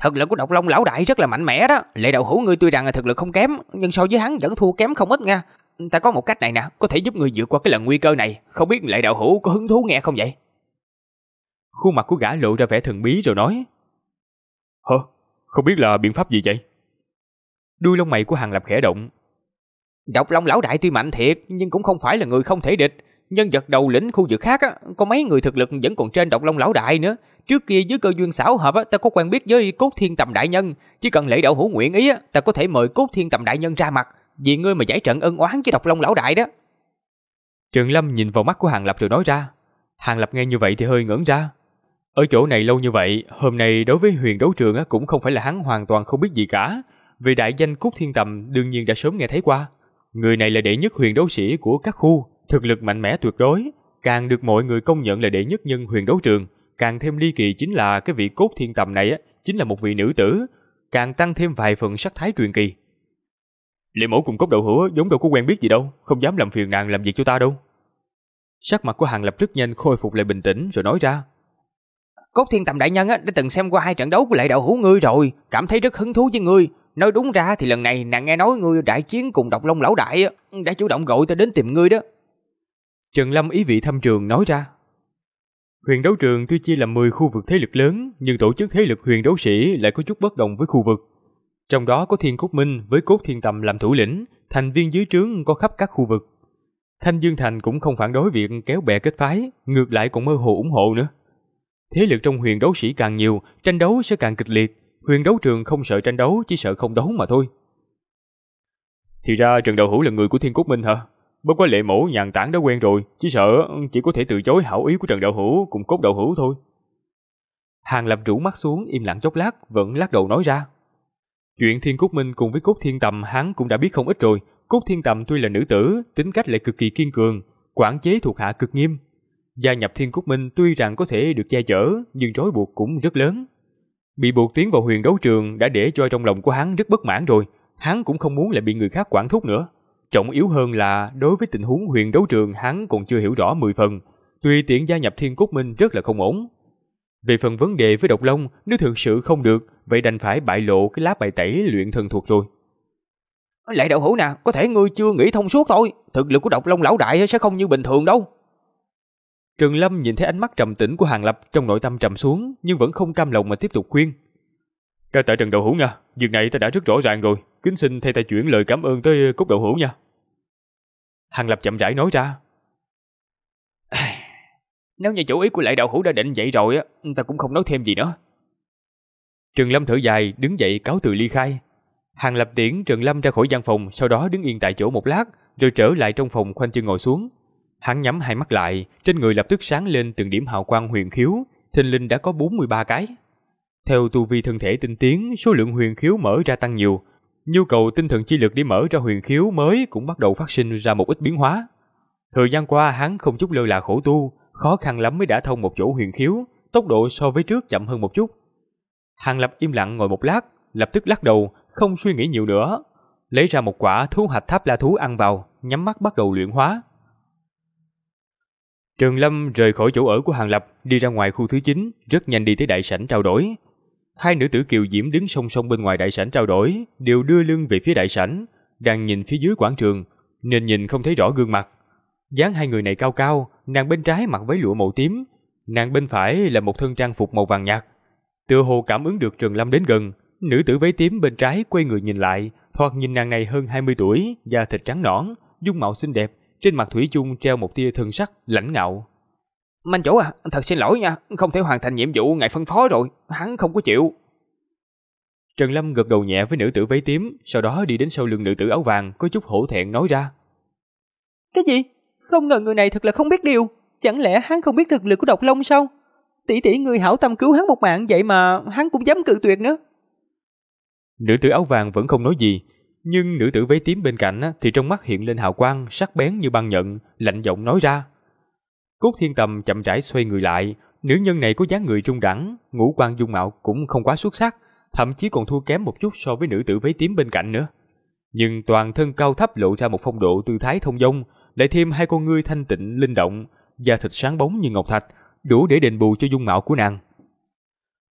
Thực lực của Độc Long lão đại rất là mạnh mẽ đó, Lệ Đạo Hữu ngươi tuy rằng là thực lực không kém, nhưng so với hắn vẫn thua kém không ít nha. Ta có một cách này nè, có thể giúp ngươi vượt qua cái lần nguy cơ này, không biết Lệ Đạo Hữu có hứng thú nghe không vậy? Khuôn mặt của gã lộ ra vẻ thần bí rồi nói: hơ Không biết là biện pháp gì vậy?" Đuôi lông mày của Hàn Lập khẽ động. Độc Long lão đại tuy mạnh thiệt, nhưng cũng không phải là người không thể địch, Nhân vật đầu lĩnh khu vực khác á, có mấy người thực lực vẫn còn trên độc long lão đại nữa. Trước kia dưới cơ duyên xảo hợp á, ta có quen biết với cốt thiên tầm đại nhân. Chỉ cần lễ đạo hữu nguyện ý á, ta có thể mời cốt thiên tầm đại nhân ra mặt. Vì ngươi mà giải trận ân oán với độc long lão đại đó. Trường Lâm nhìn vào mắt của Hàng Lập rồi nói ra. Hàng Lập nghe như vậy thì hơi ngẩn ra. Ở chỗ này lâu như vậy, hôm nay đối với huyền đấu trường cũng không phải là hắn hoàn toàn không biết gì cả. vì đại danh cốt Thiên Tầm đương nhiên đã sớm nghe thấy qua. Người này là đệ nhất huyền đấu sĩ của các khu, Thực lực mạnh mẽ tuyệt đối, càng được mọi người công nhận là đệ nhất nhân huyền đấu trường. Càng thêm ly kỳ chính là cái vị cốt thiên tầm này á, chính là một vị nữ tử, càng tăng thêm vài phần sắc thái truyền kỳ. Lệ mẫu cùng cốc đậu hữu giống đâu có quen biết gì đâu, không dám làm phiền nàng làm việc cho ta đâu. Sắc mặt của hàng lập rất nhanh khôi phục lại bình tĩnh rồi nói ra. Cốt thiên tầm đại nhân á, đã từng xem qua hai trận đấu của lệ đậu hữu ngươi rồi, cảm thấy rất hứng thú với ngươi. Nói đúng ra thì lần này nàng nghe nói ngươi đại chiến cùng độc long lão đại á, đã chủ động gọi ta đến tìm ngươi đó. Trần Lâm ý vị thăm trường nói ra. Huyền đấu trường tuy chia làm 10 khu vực thế lực lớn, nhưng tổ chức thế lực huyền đấu sĩ lại có chút bất đồng với khu vực. Trong đó có Thiên Cốt Minh với Cốt Thiên Tầm làm thủ lĩnh, thành viên dưới trướng có khắp các khu vực. Thanh Dương Thành cũng không phản đối việc kéo bè kết phái, ngược lại còn mơ hồ ủng hộ nữa. Thế lực trong huyền đấu sĩ càng nhiều, tranh đấu sẽ càng kịch liệt, huyền đấu trường không sợ tranh đấu, chỉ sợ không đấu mà thôi. Thì ra Trần Đầu Hữu là người của Thiên Cốt Minh hả? Bất quá lệ mẫu nhàn tản đã quen rồi, chỉ sợ chỉ có thể từ chối hảo ý của Trần Đạo Hữu cùng cốt đạo hữu thôi. Hàng lập rủ mắt xuống im lặng chốc lát, vẫn lắc đầu nói ra. Chuyện Thiên Cúc Minh cùng với Cốt Thiên Tầm hắn cũng đã biết không ít rồi. Cốt Thiên Tầm tuy là nữ tử, tính cách lại cực kỳ kiên cường, quản chế thuộc hạ cực nghiêm. Gia nhập Thiên Cúc Minh tuy rằng có thể được che chở, nhưng rối buộc cũng rất lớn. Bị buộc tiến vào huyền đấu trường đã để cho trong lòng của hắn rất bất mãn rồi, hắn cũng không muốn lại bị người khác quản thúc nữa trọng yếu hơn là đối với tình huống huyền đấu trường hắn còn chưa hiểu rõ mười phần, tùy tiện gia nhập Thiên Cúc Minh rất là không ổn. Về phần vấn đề với độc long, nếu thực sự không được, vậy đành phải bại lộ cái lá bài tẩy luyện thần thuộc rồi. Lại đạo hữu nè, có thể ngươi chưa nghĩ thông suốt thôi, thực lực của độc long lão đại sẽ không như bình thường đâu. Trần Lâm nhìn thấy ánh mắt trầm tĩnh của Hàng Lập trong nội tâm trầm xuống, nhưng vẫn không cam lòng mà tiếp tục khuyên. Đa tại Trần Đạo Hữu nha, việc này ta đã rất rõ ràng rồi, kính xin thay ta chuyển lời cảm ơn tới ờ, Cúc Đậu Hữu nha. Hằng Lập chậm rãi nói ra. Nếu như chủ ý của lại đạo hữu đã định vậy rồi á, ta cũng không nói thêm gì nữa. Trần Lâm thở dài, đứng dậy cáo từ ly khai. Hằng Lập tiễn Trần Lâm ra khỏi gian phòng, sau đó đứng yên tại chỗ một lát, rồi trở lại trong phòng khoanh chân ngồi xuống. Hắn nhắm hai mắt lại, trên người lập tức sáng lên từng điểm hào quang huyền khiếu, thinh linh đã có 43 cái. Theo tu vi thân thể tinh tiến, số lượng huyền khiếu mở ra tăng nhiều, nhu cầu tinh thần chi lực để mở ra huyền khiếu mới cũng bắt đầu phát sinh ra một ít biến hóa. Thời gian qua hắn không chút lơ là khổ tu, khó khăn lắm mới đã thông một chỗ huyền khiếu, tốc độ so với trước chậm hơn một chút. Hàng Lập im lặng ngồi một lát, lập tức lắc đầu, không suy nghĩ nhiều nữa. Lấy ra một quả thú hạch tháp la thú ăn vào, nhắm mắt bắt đầu luyện hóa. Trường Lâm rời khỏi chỗ ở của Hàng Lập, đi ra ngoài khu thứ 9, rất nhanh đi tới đại sảnh trao đổi, Hai nữ tử kiều diễm đứng song song bên ngoài đại sảnh trao đổi, đều đưa lưng về phía đại sảnh, đang nhìn phía dưới quảng trường, nên nhìn không thấy rõ gương mặt. Dáng hai người này cao cao, nàng bên trái mặc váy lụa màu tím, nàng bên phải là một thân trang phục màu vàng nhạt. Tựa hồ cảm ứng được Trường Lâm đến gần, nữ tử váy tím bên trái quay người nhìn lại, thoạt nhìn nàng này hơn 20 tuổi, da thịt trắng nõn, dung mạo xinh đẹp, trên mặt thủy chung treo một tia thần sắc lãnh ngạo. Manh chủ à, thật xin lỗi nha, không thể hoàn thành nhiệm vụ ngài phân phó rồi, hắn không có chịu. Trần Lâm gật đầu nhẹ với nữ tử váy tím, sau đó đi đến sau lưng nữ tử áo vàng có chút hổ thẹn nói ra. Cái gì? Không ngờ người này thật là không biết điều, chẳng lẽ hắn không biết thực lực của độc long sao? Tỷ tỷ người hảo tâm cứu hắn một mạng vậy mà hắn cũng dám cự tuyệt nữa. Nữ tử áo vàng vẫn không nói gì, nhưng nữ tử váy tím bên cạnh thì trong mắt hiện lên hào quang sắc bén như băng nhận, lạnh giọng nói ra. Cốt thiên tầm chậm rãi xoay người lại, nữ nhân này có dáng người trung đẳng, ngũ quan dung mạo cũng không quá xuất sắc, thậm chí còn thua kém một chút so với nữ tử váy tím bên cạnh nữa. Nhưng toàn thân cao thấp lộ ra một phong độ tư thái thông dong, lại thêm hai con ngươi thanh tịnh linh động, da thịt sáng bóng như ngọc thạch, đủ để đền bù cho dung mạo của nàng.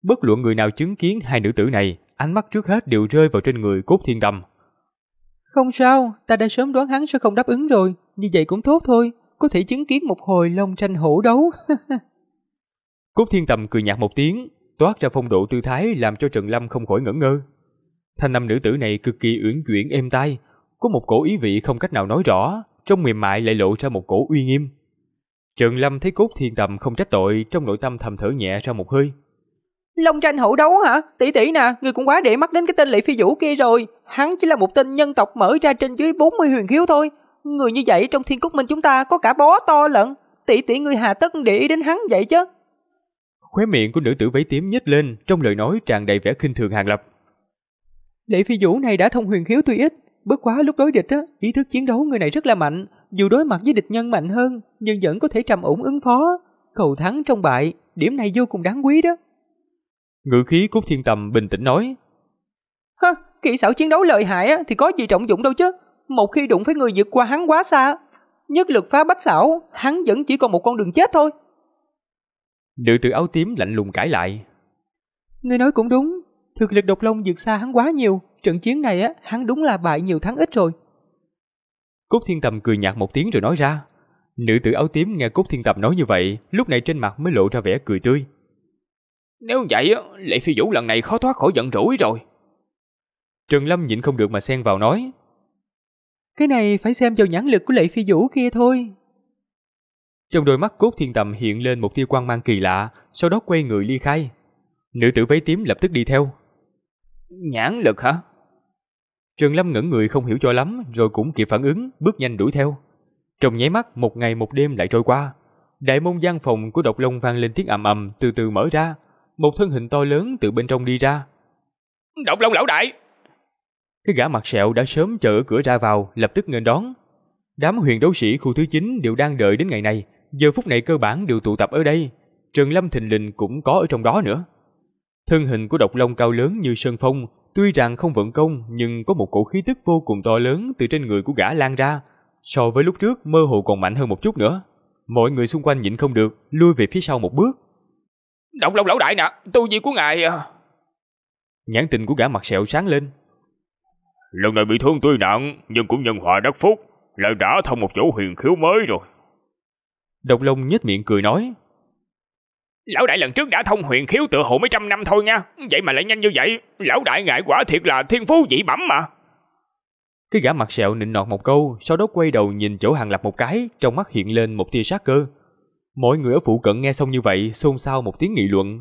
Bất luận người nào chứng kiến hai nữ tử này, ánh mắt trước hết đều rơi vào trên người Cốt Thiên Tầm. Không sao, ta đã sớm đoán hắn sẽ không đáp ứng rồi, như vậy cũng tốt thôi có thể chứng kiến một hồi long tranh hổ đấu. Cốt Thiên Tầm cười nhạt một tiếng, toát ra phong độ tư thái làm cho Trần Lâm không khỏi ngẩn ngơ. Thanh nam nữ tử này cực kỳ uyển chuyển êm tai, có một cổ ý vị không cách nào nói rõ, trong mềm mại lại lộ ra một cổ uy nghiêm. Trần Lâm thấy Cốt Thiên Tầm không trách tội, trong nội tâm thầm thở nhẹ ra một hơi. Long tranh hổ đấu hả? Tỷ tỷ nè, người cũng quá để mắt đến cái tên Lệ Phi Vũ kia rồi. Hắn chỉ là một tên nhân tộc mở ra trên dưới 40 huyền khiếu thôi, Người như vậy trong thiên cúc minh chúng ta có cả bó to lận. Tỷ tỷ người hà tất để ý đến hắn vậy chứ. Khóe miệng của nữ tử váy tím nhếch lên trong lời nói tràn đầy vẻ khinh thường hàng lập. Lệ phi vũ này đã thông huyền khiếu tuy ít, bất quá lúc đối địch á, ý thức chiến đấu người này rất là mạnh, dù đối mặt với địch nhân mạnh hơn nhưng vẫn có thể trầm ổn ứng phó. Cầu thắng trong bại, điểm này vô cùng đáng quý đó. Ngự khí Cúc Thiên Tầm bình tĩnh nói. Hơ, kỹ xảo chiến đấu lợi hại á, thì có gì trọng dụng đâu chứ một khi đụng phải người vượt qua hắn quá xa, nhất lực phá bách xảo, hắn vẫn chỉ còn một con đường chết thôi. Nữ tử áo tím lạnh lùng cãi lại. Ngươi nói cũng đúng, thực lực độc long vượt xa hắn quá nhiều, trận chiến này á, hắn đúng là bại nhiều thắng ít rồi. Cúc Thiên Tầm cười nhạt một tiếng rồi nói ra. Nữ tử áo tím nghe Cúc Thiên Tầm nói như vậy, lúc này trên mặt mới lộ ra vẻ cười tươi. Nếu vậy, Lệ Phi Vũ lần này khó thoát khỏi giận rủi rồi. Trần Lâm nhịn không được mà xen vào nói. Cái này phải xem vào nhãn lực của lệ phi vũ kia thôi. Trong đôi mắt cốt thiên tầm hiện lên một tia quan mang kỳ lạ, sau đó quay người ly khai. Nữ tử váy tím lập tức đi theo. Nhãn lực hả? Trần Lâm ngẩn người không hiểu cho lắm rồi cũng kịp phản ứng, bước nhanh đuổi theo. Trong nháy mắt, một ngày một đêm lại trôi qua. Đại môn gian phòng của độc long vang lên tiếng ầm ầm từ từ mở ra. Một thân hình to lớn từ bên trong đi ra. Độc long lão đại! Cái gã mặt sẹo đã sớm chờ ở cửa ra vào, lập tức nghênh đón. Đám huyền đấu sĩ khu thứ 9 đều đang đợi đến ngày này, giờ phút này cơ bản đều tụ tập ở đây. Trường Lâm Thình Lình cũng có ở trong đó nữa. Thân hình của độc long cao lớn như sơn phong, tuy rằng không vận công nhưng có một cổ khí tức vô cùng to lớn từ trên người của gã lan ra, so với lúc trước mơ hồ còn mạnh hơn một chút nữa. Mọi người xung quanh nhịn không được, lui về phía sau một bước. độc long lão đại nè, tu vi của ngài à. Nhãn tình của gã mặt sẹo sáng lên, Lần này bị thương tuy nặng Nhưng cũng nhân hòa đắc phúc Lại đã thông một chỗ huyền khiếu mới rồi Độc Long nhếch miệng cười nói Lão đại lần trước đã thông huyền khiếu tựa hồ mấy trăm năm thôi nha Vậy mà lại nhanh như vậy Lão đại ngại quả thiệt là thiên phú dị bẩm mà Cái gã mặt sẹo nịnh nọt một câu Sau đó quay đầu nhìn chỗ hàng lập một cái Trong mắt hiện lên một tia sát cơ Mọi người ở phụ cận nghe xong như vậy Xôn xao một tiếng nghị luận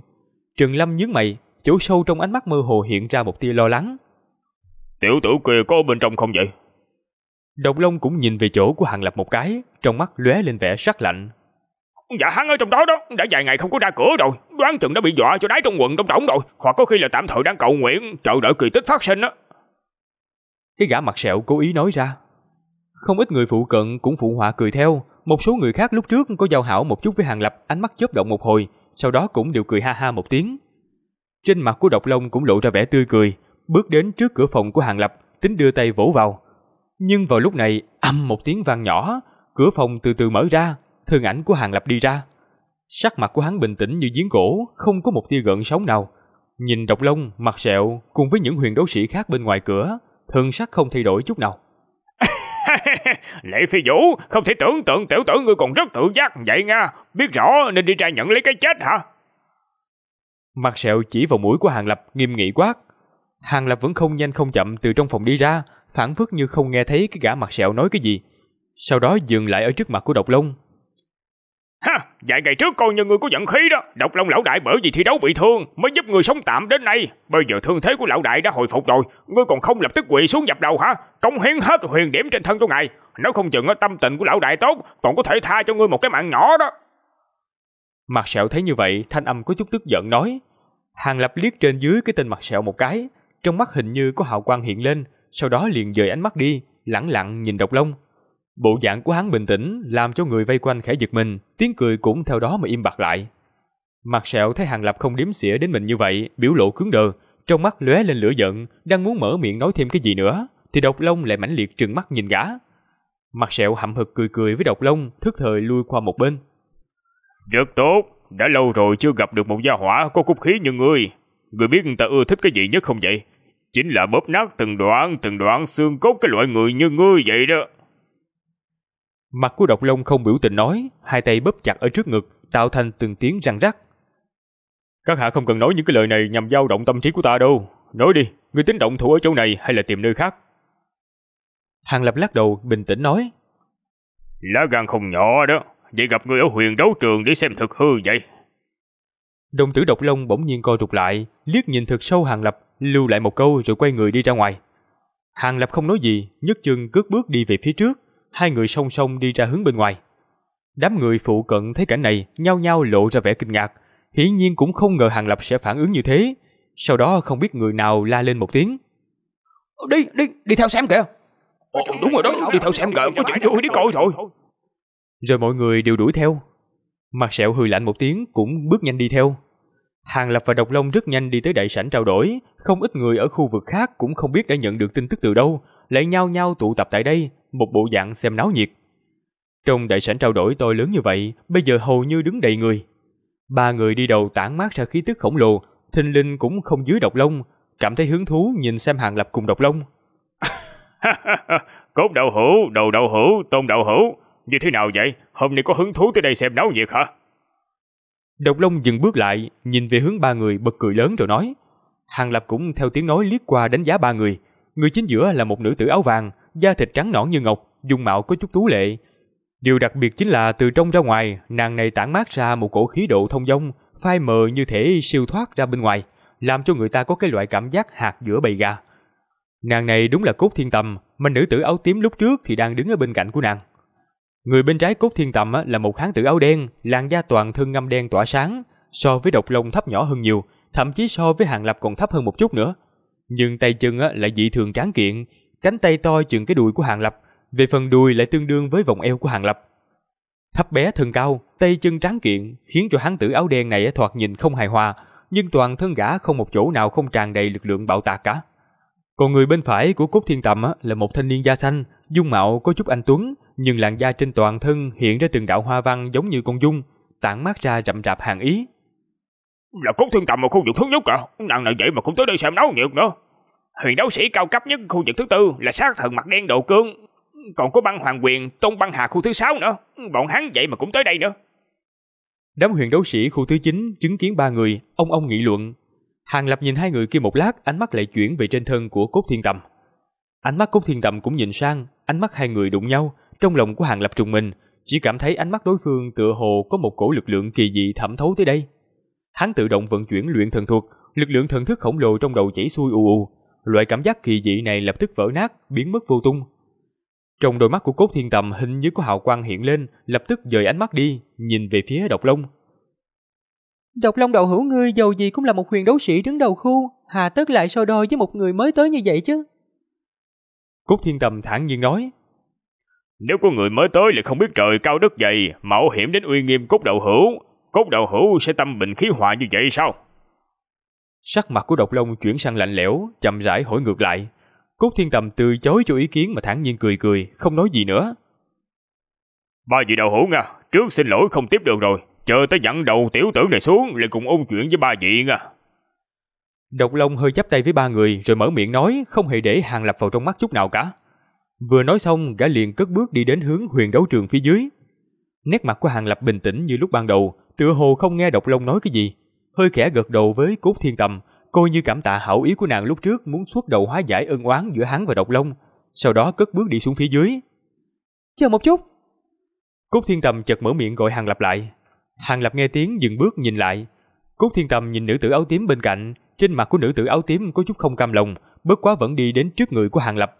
Trần Lâm nhướng mày Chỗ sâu trong ánh mắt mơ hồ hiện ra một tia lo lắng Tiểu tử kia có bên trong không vậy? Độc Long cũng nhìn về chỗ của Hàng Lập một cái, trong mắt lóe lên vẻ sắc lạnh. Dạ hắn ở trong đó đó, đã vài ngày không có ra cửa rồi, đoán chừng đã bị dọa cho đáy trong quần trong tổng rồi, hoặc có khi là tạm thời đang cầu nguyện, chờ đợi kỳ tích phát sinh á. Cái gã mặt sẹo cố ý nói ra. Không ít người phụ cận cũng phụ họa cười theo, một số người khác lúc trước có giao hảo một chút với Hàng Lập, ánh mắt chớp động một hồi, sau đó cũng đều cười ha ha một tiếng. Trên mặt của Độc Long cũng lộ ra vẻ tươi cười, bước đến trước cửa phòng của Hàng Lập, tính đưa tay vỗ vào. Nhưng vào lúc này, âm một tiếng vang nhỏ, cửa phòng từ từ mở ra, thân ảnh của Hàng Lập đi ra. Sắc mặt của hắn bình tĩnh như giếng gỗ không có một tia gợn sóng nào. Nhìn độc lông, mặt sẹo cùng với những huyền đấu sĩ khác bên ngoài cửa, thường sắc không thay đổi chút nào. Lệ Phi Vũ, không thể tưởng tượng tiểu tử ngươi còn rất tự giác vậy nha, biết rõ nên đi ra nhận lấy cái chết hả? Mặt sẹo chỉ vào mũi của Hàng Lập nghiêm nghị quát. Hàng Lập vẫn không nhanh không chậm từ trong phòng đi ra, phản phất như không nghe thấy cái gã mặt sẹo nói cái gì. Sau đó dừng lại ở trước mặt của Độc Long. Ha, vài ngày trước coi như người có giận khí đó, Độc Long lão đại bởi vì thi đấu bị thương mới giúp người sống tạm đến nay. Bây giờ thương thế của lão đại đã hồi phục rồi, ngươi còn không lập tức quỳ xuống dập đầu hả? Công hiến hết huyền điểm trên thân của ngài, nếu không chừng tâm tình của lão đại tốt, còn có thể tha cho ngươi một cái mạng nhỏ đó. Mặt sẹo thấy như vậy, thanh âm có chút tức giận nói. Hàng lập liếc trên dưới cái tên mặt sẹo một cái, trong mắt hình như có hào quang hiện lên, sau đó liền dời ánh mắt đi, lẳng lặng nhìn Độc Long. Bộ dạng của hắn bình tĩnh làm cho người vây quanh khẽ giật mình, tiếng cười cũng theo đó mà im bặt lại. Mặt sẹo thấy Hàng Lập không điếm xỉa đến mình như vậy, biểu lộ cứng đờ, trong mắt lóe lên lửa giận, đang muốn mở miệng nói thêm cái gì nữa, thì Độc Long lại mãnh liệt trừng mắt nhìn gã. Mặt sẹo hậm hực cười cười với Độc Long, thức thời lui qua một bên. Rất tốt, đã lâu rồi chưa gặp được một gia hỏa có cốt khí như ngươi. Ngươi biết người ta ưa thích cái gì nhất không vậy? chính là bóp nát từng đoạn từng đoạn xương cốt cái loại người như ngươi vậy đó. Mặt của độc long không biểu tình nói, hai tay bóp chặt ở trước ngực, tạo thành từng tiếng răng rắc. Các hạ không cần nói những cái lời này nhằm dao động tâm trí của ta đâu. Nói đi, ngươi tính động thủ ở chỗ này hay là tìm nơi khác? Hàng Lập lắc đầu, bình tĩnh nói. Lá gan không nhỏ đó, vậy gặp ngươi ở huyền đấu trường để xem thực hư vậy. Đồng tử độc long bỗng nhiên co rụt lại, liếc nhìn thật sâu Hàng Lập, lưu lại một câu rồi quay người đi ra ngoài. Hàng Lập không nói gì, nhấc chân cướp bước đi về phía trước, hai người song song đi ra hướng bên ngoài. Đám người phụ cận thấy cảnh này, nhao nhao lộ ra vẻ kinh ngạc, hiển nhiên cũng không ngờ Hàng Lập sẽ phản ứng như thế. Sau đó không biết người nào la lên một tiếng. Ờ, đi, đi, đi theo xem kìa. Ồ, ờ, đúng rồi đó, đi theo xem kìa, có chuyện vui đi coi rồi. Rồi mọi người đều đuổi theo. Mặt sẹo hừ lạnh một tiếng cũng bước nhanh đi theo. Hàng Lập và Độc Long rất nhanh đi tới đại sảnh trao đổi, không ít người ở khu vực khác cũng không biết đã nhận được tin tức từ đâu, lại nhau nhau tụ tập tại đây, một bộ dạng xem náo nhiệt. Trong đại sảnh trao đổi to lớn như vậy, bây giờ hầu như đứng đầy người. Ba người đi đầu tản mát ra khí tức khổng lồ, thinh linh cũng không dưới Độc Long, cảm thấy hứng thú nhìn xem Hàng Lập cùng Độc Long. Cốt đậu hữu, đầu đậu hữu, tôn đậu hữu, như thế nào vậy? Hôm nay có hứng thú tới đây xem náo nhiệt hả? Độc Long dừng bước lại, nhìn về hướng ba người bật cười lớn rồi nói. Hàng Lập cũng theo tiếng nói liếc qua đánh giá ba người. Người chính giữa là một nữ tử áo vàng, da thịt trắng nõn như ngọc, dung mạo có chút tú lệ. Điều đặc biệt chính là từ trong ra ngoài, nàng này tản mát ra một cổ khí độ thông dong, phai mờ như thể siêu thoát ra bên ngoài, làm cho người ta có cái loại cảm giác hạt giữa bầy gà. Nàng này đúng là cốt thiên tầm, mà nữ tử áo tím lúc trước thì đang đứng ở bên cạnh của nàng. Người bên trái cốt thiên tầm là một hán tử áo đen, làn da toàn thân ngâm đen tỏa sáng, so với độc lông thấp nhỏ hơn nhiều, thậm chí so với hàng lập còn thấp hơn một chút nữa. Nhưng tay chân lại dị thường tráng kiện, cánh tay to chừng cái đùi của hàng lập, về phần đùi lại tương đương với vòng eo của hàng lập. Thấp bé thân cao, tay chân tráng kiện khiến cho hắn tử áo đen này thoạt nhìn không hài hòa, nhưng toàn thân gã không một chỗ nào không tràn đầy lực lượng bạo tạc cả. Còn người bên phải của Cốt Thiên Tầm là một thanh niên da xanh, dung mạo có chút anh tuấn, nhưng làn da trên toàn thân hiện ra từng đạo hoa văn giống như con dung, tản mát ra rậm rạp hàng ý. Là cốt thương tầm ở khu vực thứ nhất cả, nàng nào vậy mà cũng tới đây xem náo nhiệt nữa. Huyền đấu sĩ cao cấp nhất khu vực thứ tư là sát thần mặt đen độ cương, còn có băng hoàng quyền, tôn băng hà khu thứ sáu nữa, bọn hắn vậy mà cũng tới đây nữa. Đám huyền đấu sĩ khu thứ 9 chứng kiến ba người, ông ông nghị luận. Hàng Lập nhìn hai người kia một lát, ánh mắt lại chuyển về trên thân của cốt thiên tầm. Ánh mắt cốt thiên tầm cũng nhìn sang, ánh mắt hai người đụng nhau, trong lòng của Hàng Lập trùng mình, chỉ cảm thấy ánh mắt đối phương tựa hồ có một cổ lực lượng kỳ dị thẩm thấu tới đây. Hắn tự động vận chuyển luyện thần thuật, lực lượng thần thức khổng lồ trong đầu chảy xuôi u u, loại cảm giác kỳ dị này lập tức vỡ nát, biến mất vô tung. Trong đôi mắt của Cốt Thiên Tầm hình như có hào quang hiện lên, lập tức dời ánh mắt đi, nhìn về phía Độc Long. Độc Long đầu hữu ngươi dầu gì cũng là một huyền đấu sĩ đứng đầu khu, hà tất lại so đo với một người mới tới như vậy chứ? Cốt Thiên Tầm thản nhiên nói, nếu có người mới tới lại không biết trời cao đất dày, mạo hiểm đến uy nghiêm cốt đầu hữu, cốt đầu hữu sẽ tâm bình khí hòa như vậy sao? Sắc mặt của độc long chuyển sang lạnh lẽo, chậm rãi hỏi ngược lại. Cốt thiên tầm từ chối cho ý kiến mà thản nhiên cười cười, không nói gì nữa. Ba vị đầu hữu nha, trước xin lỗi không tiếp được rồi, chờ tới dặn đầu tiểu tử này xuống lại cùng ôn chuyện với ba vị nha. Độc Long hơi chắp tay với ba người rồi mở miệng nói, không hề để Hàng Lập vào trong mắt chút nào cả. Vừa nói xong, gã liền cất bước đi đến hướng huyền đấu trường phía dưới. Nét mặt của Hàng Lập bình tĩnh như lúc ban đầu, tựa hồ không nghe Độc Long nói cái gì. Hơi khẽ gật đầu với Cốt Thiên Tầm, coi như cảm tạ hảo ý của nàng lúc trước muốn xuất đầu hóa giải ân oán giữa hắn và Độc Long, sau đó cất bước đi xuống phía dưới. Chờ một chút. Cốt Thiên Tầm chợt mở miệng gọi Hàng Lập lại. Hàng Lập nghe tiếng dừng bước nhìn lại. Cốt Thiên Tầm nhìn nữ tử áo tím bên cạnh, trên mặt của nữ tử áo tím có chút không cam lòng, bất quá vẫn đi đến trước người của Hàng Lập,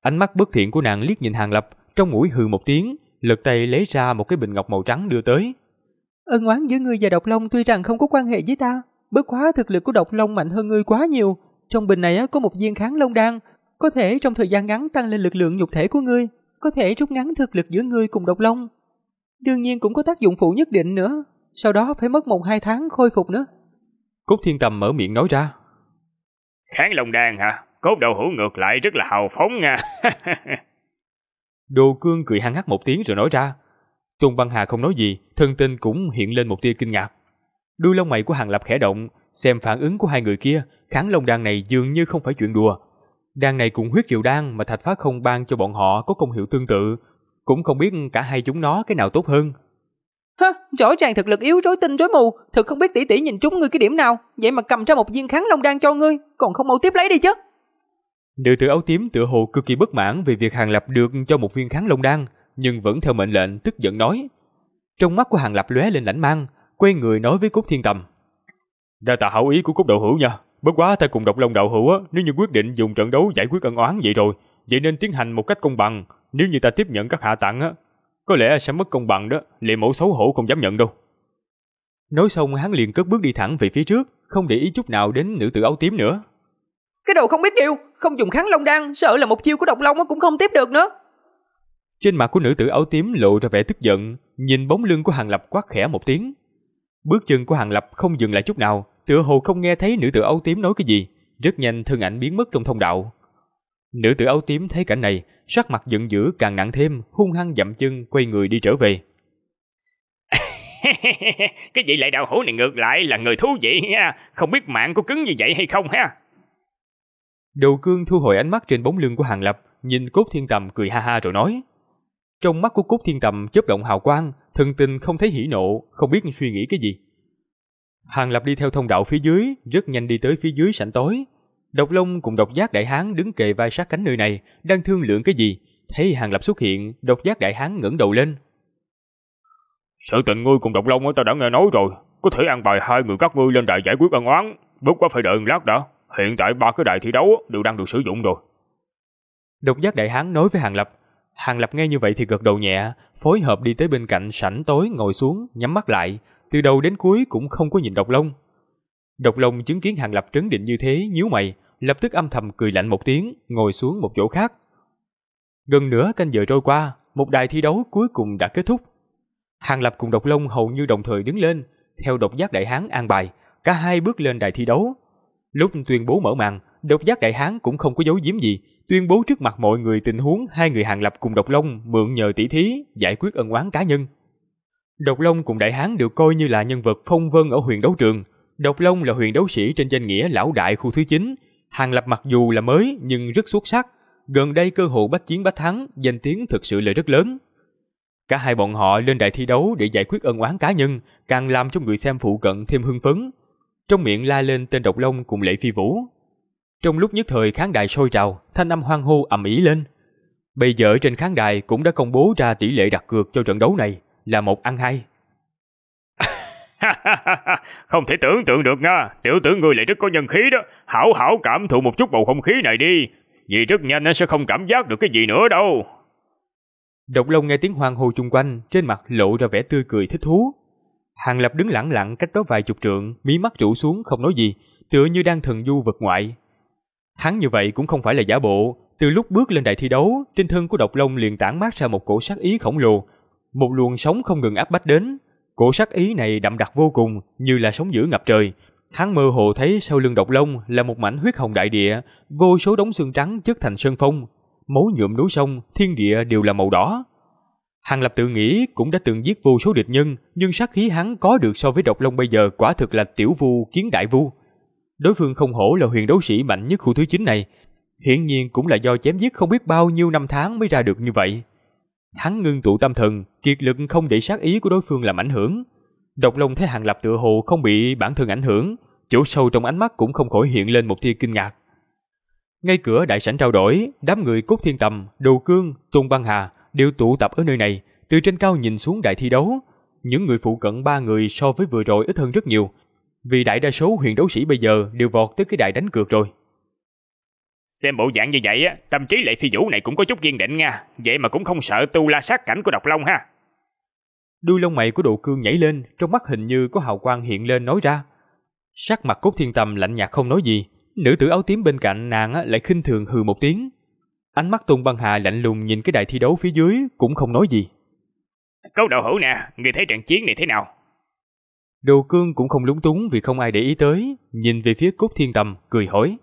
Ánh mắt bất thiện của nàng liếc nhìn Hàng Lập, trong mũi hừ một tiếng, lật tay lấy ra một cái bình ngọc màu trắng đưa tới. Ân oán giữa ngươi và Độc Long tuy rằng không có quan hệ với ta, bất quá thực lực của Độc Long mạnh hơn ngươi quá nhiều. Trong bình này có một viên kháng long đan, có thể trong thời gian ngắn tăng lên lực lượng nhục thể của ngươi, có thể rút ngắn thực lực giữa ngươi cùng Độc Long. Đương nhiên cũng có tác dụng phụ nhất định nữa, sau đó phải mất một hai tháng khôi phục nữa. Cúc Thiên Tầm mở miệng nói ra. Kháng long đan hả? cốt đầu hữu ngược lại rất là hào phóng nha. Đồ cương cười hăng hắc một tiếng rồi nói ra. Tôn Băng Hà không nói gì, thân tinh cũng hiện lên một tia kinh ngạc. Đuôi lông mày của Hàng Lập khẽ động, xem phản ứng của hai người kia, kháng lông đan này dường như không phải chuyện đùa. Đan này cũng huyết diệu đan mà Thạch Phá không ban cho bọn họ có công hiệu tương tự, cũng không biết cả hai chúng nó cái nào tốt hơn. Hả, rõ ràng thực lực yếu rối tinh rối mù, thực không biết tỷ tỷ nhìn trúng ngươi cái điểm nào, vậy mà cầm ra một viên kháng lông đan cho ngươi, còn không mau tiếp lấy đi chứ. Nữ tử áo tím tựa hồ cực kỳ bất mãn vì việc Hàng Lập được cho một viên kháng long đan, nhưng vẫn theo mệnh lệnh tức giận nói. Trong mắt của Hàng Lập lóe lên lãnh mang, quay người nói với Cốt Thiên tầm. Đa tạ hảo ý của Cốt đậu Hữu nha, bất quá ta cùng Độc Long đậu Hữu á, nếu như quyết định dùng trận đấu giải quyết ân oán vậy rồi, vậy nên tiến hành một cách công bằng, nếu như ta tiếp nhận các hạ tặng á, có lẽ sẽ mất công bằng đó, lệ mẫu xấu hổ không dám nhận đâu. Nói xong hắn liền cất bước đi thẳng về phía trước, không để ý chút nào đến nữ tử áo tím nữa. Cái đồ không biết điều, không dùng kháng long đan, sợ là một chiêu của độc long cũng không tiếp được nữa. Trên mặt của nữ tử áo tím lộ ra vẻ tức giận, nhìn bóng lưng của Hàng Lập quát khẽ một tiếng. Bước chân của Hàng Lập không dừng lại chút nào, tựa hồ không nghe thấy nữ tử áo tím nói cái gì, rất nhanh thân ảnh biến mất trong thông đạo. Nữ tử áo tím thấy cảnh này, sắc mặt giận dữ càng nặng thêm, hung hăng dậm chân quay người đi trở về. cái gì lại đạo hữu này ngược lại là người thú vị ha, không biết mạng có cứng như vậy hay không ha. Đầu cương thu hồi ánh mắt trên bóng lưng của Hàng Lập, nhìn Cốt Thiên Tầm cười ha ha rồi nói. Trong mắt của Cốt Thiên Tầm chớp động hào quang, thần tình không thấy hỉ nộ, không biết suy nghĩ cái gì. Hàng Lập đi theo thông đạo phía dưới, rất nhanh đi tới phía dưới sảnh tối. Độc Long cùng độc giác đại hán đứng kề vai sát cánh nơi này, đang thương lượng cái gì. Thấy Hàng Lập xuất hiện, độc giác đại hán ngẩng đầu lên. Sở tình ngươi cùng độc Long ta đã nghe nói rồi, có thể ăn bài hai người các ngươi lên đại giải quyết ân oán, bất quá phải đợi lát đã. Hiện tại ba cái đài thi đấu đều đang được sử dụng rồi. Độc giác đại hán nói với Hàng Lập. Hàng Lập nghe như vậy thì gật đầu nhẹ, phối hợp đi tới bên cạnh sảnh tối ngồi xuống, nhắm mắt lại, từ đầu đến cuối cũng không có nhìn Độc Long. Độc Long chứng kiến Hàng Lập trấn định như thế, nhíu mày, lập tức âm thầm cười lạnh một tiếng, ngồi xuống một chỗ khác. Gần nửa canh giờ trôi qua, một đài thi đấu cuối cùng đã kết thúc. Hàng Lập cùng Độc Long hầu như đồng thời đứng lên, theo độc giác đại hán an bài, cả hai bước lên đài thi đấu, Lúc tuyên bố mở màn, độc giác Đại Hán cũng không có dấu giếm gì, tuyên bố trước mặt mọi người tình huống hai người hàng lập cùng Độc Long mượn nhờ tỷ thí giải quyết ân oán cá nhân. Độc Long cùng Đại Hán được coi như là nhân vật phong vân ở huyền đấu trường. Độc Long là huyền đấu sĩ trên danh nghĩa lão đại khu thứ 9. Hàng lập mặc dù là mới nhưng rất xuất sắc. Gần đây cơ hội bách chiến bách thắng, danh tiếng thực sự là rất lớn. Cả hai bọn họ lên đại thi đấu để giải quyết ân oán cá nhân, càng làm cho người xem phụ cận thêm hưng phấn trong miệng la lên tên độc long cùng lễ phi vũ. Trong lúc nhất thời khán đài sôi trào, thanh âm hoang hô ầm ĩ lên. Bây giờ trên khán đài cũng đã công bố ra tỷ lệ đặt cược cho trận đấu này là một ăn hai. không thể tưởng tượng được nha, tiểu tưởng ngươi lại rất có nhân khí đó, hảo hảo cảm thụ một chút bầu không khí này đi, vì rất nhanh nó sẽ không cảm giác được cái gì nữa đâu. Độc Long nghe tiếng hoang hô chung quanh, trên mặt lộ ra vẻ tươi cười thích thú. Hàng Lập đứng lặng lặng cách đó vài chục trượng, mí mắt rũ xuống không nói gì, tựa như đang thần du vật ngoại. Hắn như vậy cũng không phải là giả bộ, từ lúc bước lên đài thi đấu, trên thân của độc long liền tản mát ra một cổ sát ý khổng lồ. Một luồng sóng không ngừng áp bách đến, cổ sát ý này đậm đặc vô cùng, như là sóng dữ ngập trời. Hắn mơ hồ thấy sau lưng độc long là một mảnh huyết hồng đại địa, vô số đống xương trắng chất thành sơn phong. Máu nhuộm núi sông, thiên địa đều là màu đỏ. Hàng Lập tự nghĩ cũng đã từng giết vô số địch nhân, nhưng sát khí hắn có được so với độc long bây giờ quả thực là tiểu vu kiến đại vu. Đối phương không hổ là huyền đấu sĩ mạnh nhất khu thứ 9 này, hiển nhiên cũng là do chém giết không biết bao nhiêu năm tháng mới ra được như vậy. Hắn ngưng tụ tâm thần, kiệt lực không để sát ý của đối phương làm ảnh hưởng. Độc Long thấy Hàng Lập tự hồ không bị bản thân ảnh hưởng, chỗ sâu trong ánh mắt cũng không khỏi hiện lên một tia kinh ngạc. Ngay cửa đại sảnh trao đổi, đám người Cốt Thiên Tầm, Đồ Cương, Tôn Băng Hà đều tụ tập ở nơi này, từ trên cao nhìn xuống đại thi đấu. Những người phụ cận ba người so với vừa rồi ít hơn rất nhiều, vì đại đa số huyền đấu sĩ bây giờ đều vọt tới cái đại đánh cược rồi. Xem bộ dạng như vậy á, tâm trí lệ phi vũ này cũng có chút kiên định nha, vậy mà cũng không sợ tu la sát cảnh của độc long ha. Đuôi lông mày của độ cương nhảy lên, trong mắt hình như có hào quang hiện lên nói ra. Sắc mặt cốt thiên tâm lạnh nhạt không nói gì, nữ tử áo tím bên cạnh nàng lại khinh thường hừ một tiếng. Ánh mắt Tôn băng Hà lạnh lùng nhìn cái đại thi đấu phía dưới cũng không nói gì. Cấu đạo hữu nè, người thấy trận chiến này thế nào? Đồ cương cũng không lúng túng vì không ai để ý tới, nhìn về phía Cốt Thiên Tầm, cười hỏi.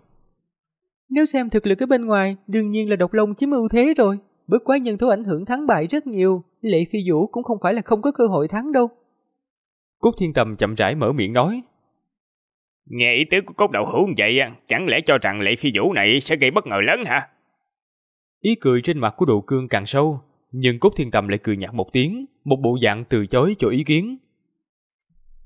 Nếu xem thực lực ở bên ngoài, đương nhiên là độc long chiếm ưu thế rồi. Bất quá nhân tố ảnh hưởng thắng bại rất nhiều, Lệ Phi Vũ cũng không phải là không có cơ hội thắng đâu. Cốt Thiên Tầm chậm rãi mở miệng nói. Nghe ý tứ của cốt đạo hữu vậy, chẳng lẽ cho rằng Lệ Phi Vũ này sẽ gây bất ngờ lớn hả? Ý cười trên mặt của độ cương càng sâu, nhưng Cúc Thiên Tầm lại cười nhạt một tiếng, một bộ dạng từ chối cho ý kiến.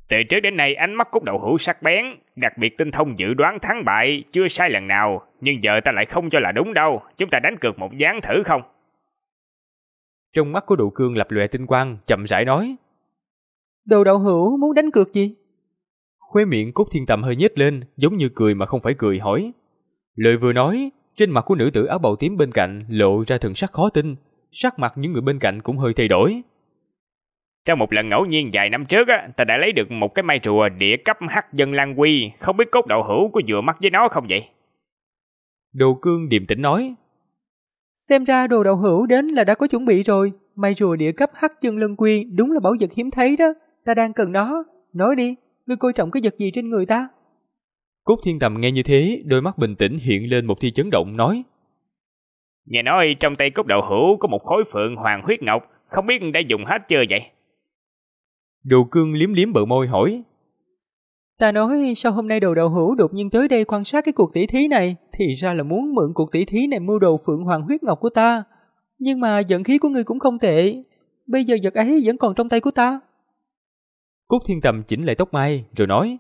Từ trước đến nay ánh mắt Cúc Đậu Hữu sắc bén, đặc biệt tinh thông dự đoán thắng bại, chưa sai lần nào, nhưng giờ ta lại không cho là đúng đâu, chúng ta đánh cược một ván thử không? Trong mắt của Độ Cương lập lòe tinh quang, chậm rãi nói. Đồ Đậu Hữu muốn đánh cược gì? Khóe miệng Cúc Thiên Tầm hơi nhếch lên, giống như cười mà không phải cười hỏi. Lời vừa nói, trên mặt của nữ tử áo bào tím bên cạnh lộ ra thần sắc khó tin, sắc mặt những người bên cạnh cũng hơi thay đổi. Trong một lần ngẫu nhiên vài năm trước ta đã lấy được một cái mai rùa địa cấp hắc dân lan quy, không biết cốt đạo hữu có vừa mắt với nó không vậy? Đồ cương điềm tĩnh nói. Xem ra đồ đạo hữu đến là đã có chuẩn bị rồi, mai rùa địa cấp hắc dân lân quy đúng là bảo vật hiếm thấy đó, ta đang cần nó, nói đi, ngươi coi trọng cái vật gì trên người ta? Cúc Thiên Tầm nghe như thế, đôi mắt bình tĩnh hiện lên một thi chấn động nói. Nghe nói trong tay Cúc Đậu Hữu có một khối phượng hoàng huyết ngọc, không biết đã dùng hết chưa vậy? Đồ cương liếm liếm bờ môi hỏi. Ta nói sao hôm nay đồ Đậu hữu đột nhiên tới đây quan sát cái cuộc tỷ thí này, thì ra là muốn mượn cuộc tỷ thí này mua đồ phượng hoàng huyết ngọc của ta. Nhưng mà vận khí của ngươi cũng không tệ, bây giờ vật ấy vẫn còn trong tay của ta. Cúc Thiên Tầm chỉnh lại tóc mai rồi nói.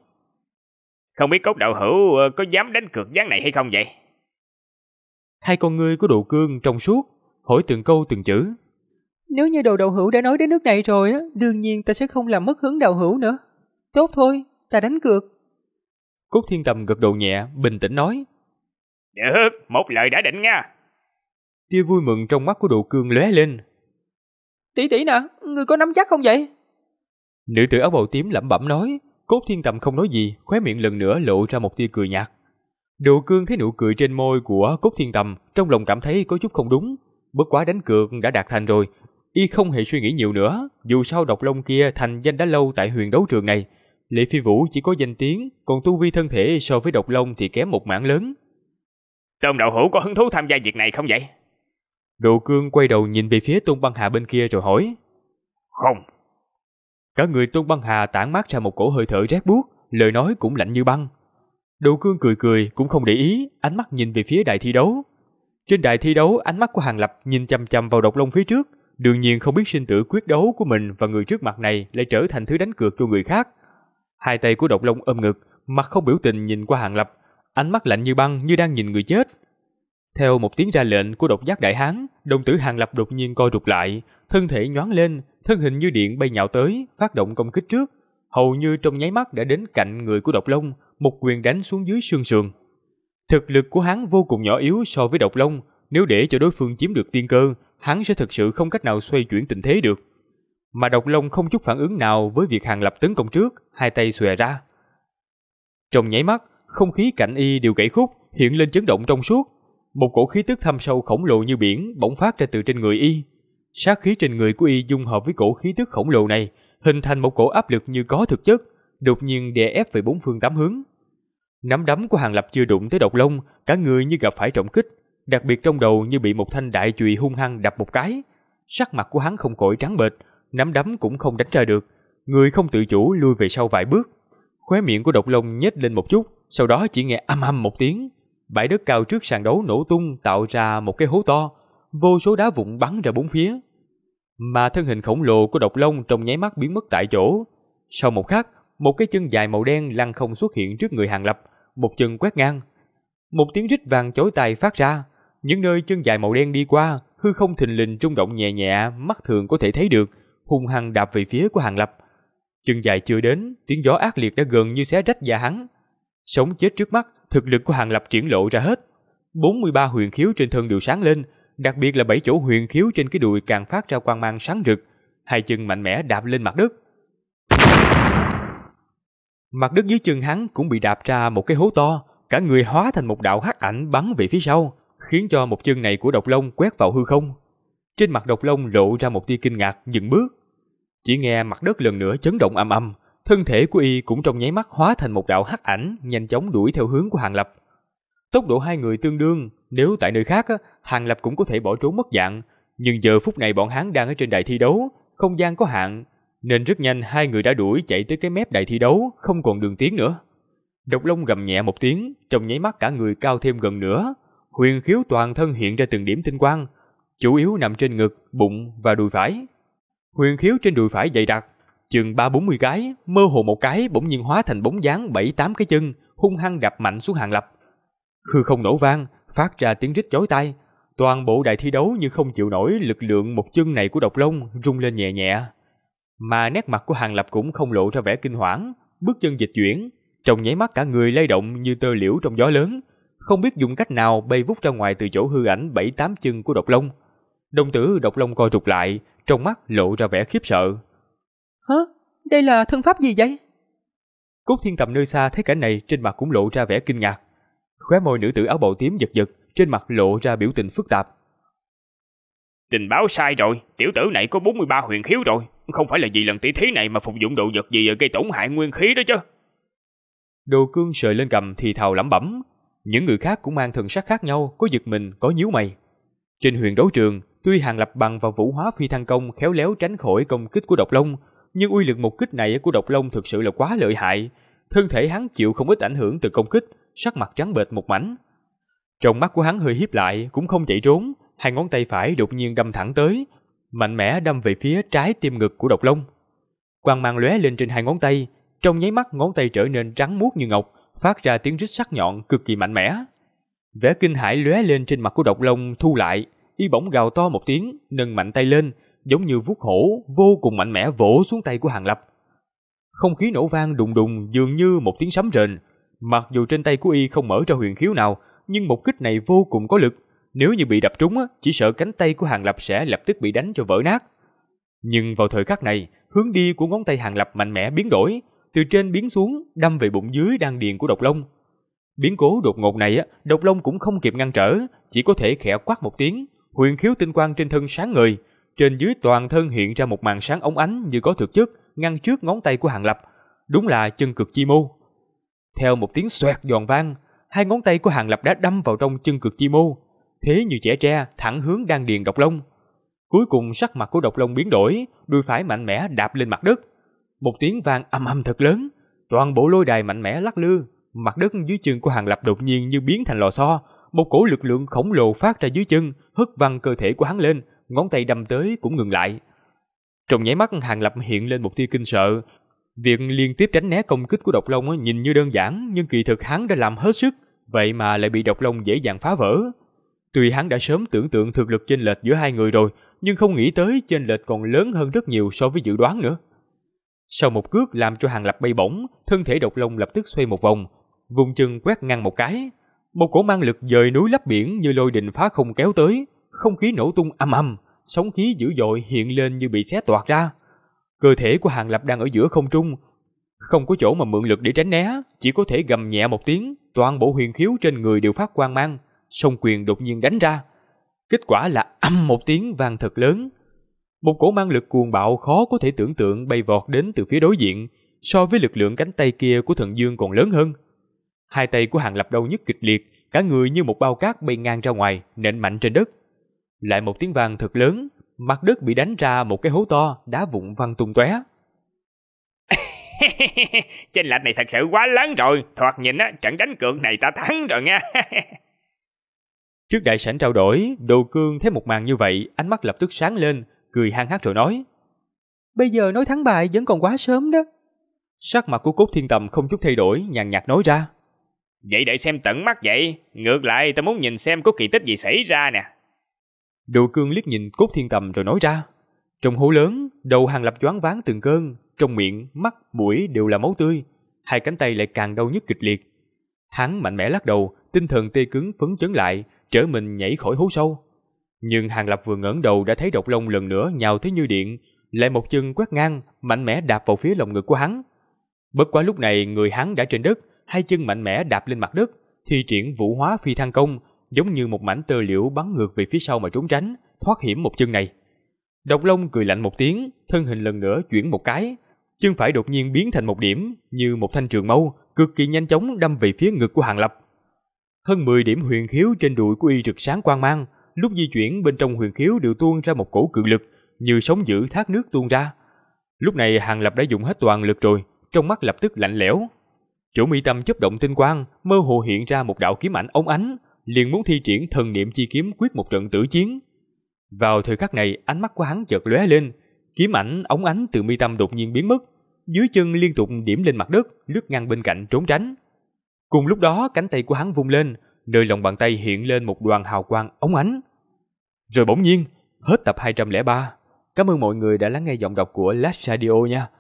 Không biết cốt đạo hữu ờ, có dám đánh cược gián này hay không vậy? Hai con ngươi của độ cương trong suốt, hỏi từng câu từng chữ. Nếu như đồ đạo hữu đã nói đến nước này rồi, đương nhiên ta sẽ không làm mất hứng đạo hữu nữa. Tốt thôi, ta đánh cược. Cốt thiên tầm gật đầu nhẹ, bình tĩnh nói. Được, một lời đã định nha. Tia vui mừng trong mắt của độ cương lóe lên. Tỷ tỷ nè, người có nắm chắc không vậy? Nữ tử áo bầu tím lẩm bẩm nói, Cốt thiên tầm không nói gì, khóe miệng lần nữa lộ ra một tia cười nhạt. Đồ cương thấy nụ cười trên môi của cốt thiên tầm, trong lòng cảm thấy có chút không đúng. Bất quá đánh cược đã đạt thành rồi, y không hề suy nghĩ nhiều nữa, dù sao độc long kia thành danh đã lâu tại huyền đấu trường này. Lệ Phi Vũ chỉ có danh tiếng, còn tu vi thân thể so với độc long thì kém một mảng lớn. Tôn đạo hữu có hứng thú tham gia việc này không vậy? Đồ cương quay đầu nhìn về phía tôn băng hà bên kia rồi hỏi. Không, Cả người Tôn Băng Hà tản mát ra một cổ hơi thở rét buốt, lời nói cũng lạnh như băng. đồ Cương cười cười cũng không để ý, ánh mắt nhìn về phía đài thi đấu. Trên đài thi đấu, ánh mắt của Hàng Lập nhìn chăm chăm vào độc long phía trước, đương nhiên không biết sinh tử quyết đấu của mình và người trước mặt này lại trở thành thứ đánh cược cho người khác. Hai tay của độc long ôm ngực, mặt không biểu tình nhìn qua Hàng Lập, ánh mắt lạnh như băng như đang nhìn người chết. Theo một tiếng ra lệnh của độc giác đại hán, đồng tử Hàng Lập đột nhiên co rụt lại, thân thể nhoáng lên, thân hình như điện bay nhạo tới, phát động công kích trước. Hầu như trong nháy mắt đã đến cạnh người của độc long, một quyền đánh xuống dưới xương sườn. Thực lực của hắn vô cùng nhỏ yếu so với độc long, nếu để cho đối phương chiếm được tiên cơ, hắn sẽ thực sự không cách nào xoay chuyển tình thế được. Mà độc long không chút phản ứng nào với việc hàng lập tấn công trước, hai tay xòe ra. Trong nháy mắt, không khí cạnh y đều gãy khúc, hiện lên chấn động trong suốt. Một cổ khí tức thâm sâu khổng lồ như biển bỗng phát ra từ trên người y. Sát khí trên người của y dung hợp với cổ khí tức khổng lồ này, hình thành một cổ áp lực như có thực chất, đột nhiên đè ép về bốn phương tám hướng. Nắm đấm của Hàng Lập chưa đụng tới độc lông, cả người như gặp phải trọng kích, đặc biệt trong đầu như bị một thanh đại chùy hung hăng đập một cái. Sắc mặt của hắn không khỏi trắng bệch, nắm đấm cũng không đánh ra được, người không tự chủ lui về sau vài bước. Khóe miệng của độc lông nhếch lên một chút, sau đó chỉ nghe âm âm một tiếng. Bãi đất cao trước sàn đấu nổ tung tạo ra một cái hố to, vô số đá vụn bắn ra bốn phía. Mà thân hình khổng lồ của độc long trong nháy mắt biến mất tại chỗ. Sau một khắc, một cái chân dài màu đen lăn không xuất hiện trước người Hàng Lập, một chân quét ngang. Một tiếng rít vàng chói tai phát ra, những nơi chân dài màu đen đi qua, hư không thình lình rung động nhẹ nhẹ, mắt thường có thể thấy được, hung hăng đạp về phía của Hàng Lập. Chân dài chưa đến, tiếng gió ác liệt đã gần như xé rách da hắn. Sống chết trước mắt, thực lực của Hàng Lập triển lộ ra hết. 43 huyền khiếu trên thân đều sáng lên, Đặc biệt là bảy chỗ huyền khiếu trên cái đùi càng phát ra quang mang sáng rực, hai chân mạnh mẽ đạp lên mặt đất. Mặt đất dưới chân hắn cũng bị đạp ra một cái hố to, cả người hóa thành một đạo hắc ảnh bắn về phía sau, khiến cho một chân này của độc long quét vào hư không. Trên mặt độc long lộ ra một tia kinh ngạc dừng bước. Chỉ nghe mặt đất lần nữa chấn động âm âm, thân thể của y cũng trong nháy mắt hóa thành một đạo hắc ảnh, nhanh chóng đuổi theo hướng của Hàng Lập. Tốc độ hai người tương đương, nếu tại nơi khác, Hàng Lập cũng có thể bỏ trốn mất dạng. Nhưng giờ phút này bọn hắn đang ở trên đài thi đấu, không gian có hạn, nên rất nhanh hai người đã đuổi chạy tới cái mép đài thi đấu, không còn đường tiến nữa. Độc Long gầm nhẹ một tiếng, trong nháy mắt cả người cao thêm gần nữa. Huyền khiếu toàn thân hiện ra từng điểm tinh quang, chủ yếu nằm trên ngực, bụng và đùi phải. Huyền khiếu trên đùi phải dày đặc, chừng ba bốn mươi cái, mơ hồ một cái bỗng nhiên hóa thành bóng dáng bảy tám cái chân, hung hăng đập mạnh xuống hàng lập. Hư không nổ vang, phát ra tiếng rít chói tai. Toàn bộ đại thi đấu như không chịu nổi lực lượng một chân này của độc long rung lên nhẹ nhẹ. Mà nét mặt của Hàng Lập cũng không lộ ra vẻ kinh hoảng, bước chân dịch chuyển, trong nháy mắt cả người lay động như tơ liễu trong gió lớn, không biết dùng cách nào bay vút ra ngoài từ chỗ hư ảnh bảy tám chân của độc long. Đồng tử độc long co rụt lại, trong mắt lộ ra vẻ khiếp sợ. Hả? Đây là thân pháp gì vậy? Cốt thiên tầm nơi xa thấy cảnh này trên mặt cũng lộ ra vẻ kinh ngạc. Khóe môi nữ tử áo bào tím giật giật, trên mặt lộ ra biểu tình phức tạp. Tình báo sai rồi, tiểu tử này có 43 huyền khiếu rồi, không phải là vì lần tỷ thí này mà phục dụng đồ vật gì gây tổn hại nguyên khí đó chứ. Đồ cương sợi lên cầm thì thào lẩm bẩm, những người khác cũng mang thần sắc khác nhau, có giật mình, có nhíu mày. Trên huyền đấu trường, tuy Hàng Lập Bằng và Vũ Hóa Phi Thăng Công khéo léo tránh khỏi công kích của độc long, nhưng uy lực một kích này của độc long thực sự là quá lợi hại. Thân thể hắn chịu không ít ảnh hưởng từ công kích, sắc mặt trắng bệch một mảnh. Trong mắt của hắn hơi hiếp lại, cũng không chạy trốn, hai ngón tay phải đột nhiên đâm thẳng tới, mạnh mẽ đâm về phía trái tim ngực của Độc Long. Quang mang lóe lên trên hai ngón tay, trong nháy mắt ngón tay trở nên trắng muốt như ngọc, phát ra tiếng rít sắc nhọn cực kỳ mạnh mẽ. Vẻ kinh hãi lóe lên trên mặt của Độc Long thu lại, y bỗng gào to một tiếng, nâng mạnh tay lên, giống như vuốt hổ, vô cùng mạnh mẽ vỗ xuống tay của Hàng Lập. Không khí nổ vang đùng đùng dường như một tiếng sấm rền, Mặc dù trên tay của y không mở ra huyền khiếu nào, nhưng một kích này vô cùng có lực. Nếu như bị đập trúng, chỉ sợ cánh tay của Hàng Lập sẽ lập tức bị đánh cho vỡ nát. Nhưng vào thời khắc này, hướng đi của ngón tay Hàng Lập mạnh mẽ biến đổi, từ trên biến xuống, đâm về bụng dưới đang điền của Độc Long. Biến cố đột ngột này, Độc Long cũng không kịp ngăn trở, chỉ có thể khẽ quát một tiếng, huyền khiếu tinh quang trên thân sáng ngời, trên dưới toàn thân hiện ra một màn sáng ống ánh như có thực chất, ngăn trước ngón tay của Hàng Lập. Đúng là chân cực chi mô. Theo một tiếng xoẹt giòn vang, hai ngón tay của Hàng Lập đá đâm vào trong chân cực chi mô, thế như trẻ tre thẳng hướng đang điền độc long. Cuối cùng sắc mặt của độc long biến đổi, đuôi phải mạnh mẽ đạp lên mặt đất. Một tiếng vang âm âm thật lớn, toàn bộ lôi đài mạnh mẽ lắc lư, mặt đất dưới chân của Hàng Lập đột nhiên như biến thành lò xo, một cổ lực lượng khổng lồ phát ra dưới chân, hất văng cơ thể của hắn lên, ngón tay đâm tới cũng ngừng lại. Trong nháy mắt Hàng Lập hiện lên một tia kinh sợ, Việc liên tiếp tránh né công kích của độc long nhìn như đơn giản nhưng kỳ thực hắn đã làm hết sức, vậy mà lại bị độc long dễ dàng phá vỡ. Tuy hắn đã sớm tưởng tượng thực lực chênh lệch giữa hai người rồi, nhưng không nghĩ tới chênh lệch còn lớn hơn rất nhiều so với dự đoán nữa. Sau một cước làm cho hàng lập bay bổng, thân thể độc long lập tức xoay một vòng, vùng chân quét ngang một cái. Một cổ mang lực dời núi lấp biển như lôi đình phá không kéo tới, không khí nổ tung âm âm, sóng khí dữ dội hiện lên như bị xé toạc ra. Cơ thể của Hàng Lập đang ở giữa không trung, không có chỗ mà mượn lực để tránh né, chỉ có thể gầm nhẹ một tiếng, toàn bộ huyền khiếu trên người đều phát quang mang, song quyền đột nhiên đánh ra. Kết quả là âm một tiếng vang thật lớn. Một cổ mang lực cuồng bạo khó có thể tưởng tượng bay vọt đến từ phía đối diện, so với lực lượng cánh tay kia của thần dương còn lớn hơn. Hai tay của hàng lập đau nhức kịch liệt, cả người như một bao cát bay ngang ra ngoài, nện mạnh trên đất. Lại một tiếng vang thật lớn, mặt đất bị đánh ra một cái hố to, đá vụn văng tung tóe. Chênh lệch này thật sự quá lớn rồi, thoạt nhìn á, trận đánh cược này ta thắng rồi nha. Trước đại sảnh trao đổi, Đồ Cương thấy một màn như vậy, ánh mắt lập tức sáng lên, cười hăng hát rồi nói. Bây giờ nói thắng bại vẫn còn quá sớm đó. Sắc mặt của Cốt Thiên Tầm không chút thay đổi, nhàn nhạt nói ra. Vậy để xem tận mắt vậy, ngược lại ta muốn nhìn xem có kỳ tích gì xảy ra nè, Độ cương liếc nhìn cốt thiên tầm rồi nói ra. Trong hố lớn, đầu hàng lập choáng váng từng cơn, trong miệng, mắt, mũi đều là máu tươi. Hai cánh tay lại càng đau nhức kịch liệt. Hắn mạnh mẽ lắc đầu, tinh thần tê cứng phấn chấn lại, trở mình nhảy khỏi hố sâu. Nhưng hàng lập vừa ngẩng đầu đã thấy độc long lần nữa nhào tới như điện, lại một chân quét ngang, mạnh mẽ đạp vào phía lồng ngực của hắn. Bất quá lúc này người hắn đã trên đất, hai chân mạnh mẽ đạp lên mặt đất, thi triển vũ hóa phi thăng công, giống như một mảnh tơ liễu bắn ngược về phía sau mà trốn tránh, thoát hiểm một chân này. Độc Long cười lạnh một tiếng, thân hình lần nữa chuyển một cái, chân phải đột nhiên biến thành một điểm như một thanh trường mâu, cực kỳ nhanh chóng đâm về phía ngực của Hàng Lập. Hơn 10 điểm huyền khiếu trên đùi của y rực sáng quang mang, lúc di chuyển bên trong huyền khiếu đều tuôn ra một cổ cự lực, như sóng dữ thác nước tuôn ra. Lúc này Hàng Lập đã dùng hết toàn lực rồi, trong mắt lập tức lạnh lẽo. Chỗ mi tâm chớp động tinh quang, mơ hồ hiện ra một đạo kiếm ảnh ống ánh, liền muốn thi triển thần niệm chi kiếm quyết một trận tử chiến. Vào thời khắc này, ánh mắt của hắn chợt lóe lên, kiếm ảnh ống ánh từ mi tâm đột nhiên biến mất, dưới chân liên tục điểm lên mặt đất, lướt ngang bên cạnh trốn tránh. Cùng lúc đó, cánh tay của hắn vung lên, nơi lòng bàn tay hiện lên một đoàn hào quang ống ánh. Rồi bỗng nhiên, hết tập 203. Cảm ơn mọi người đã lắng nghe giọng đọc của Lash Radio nha.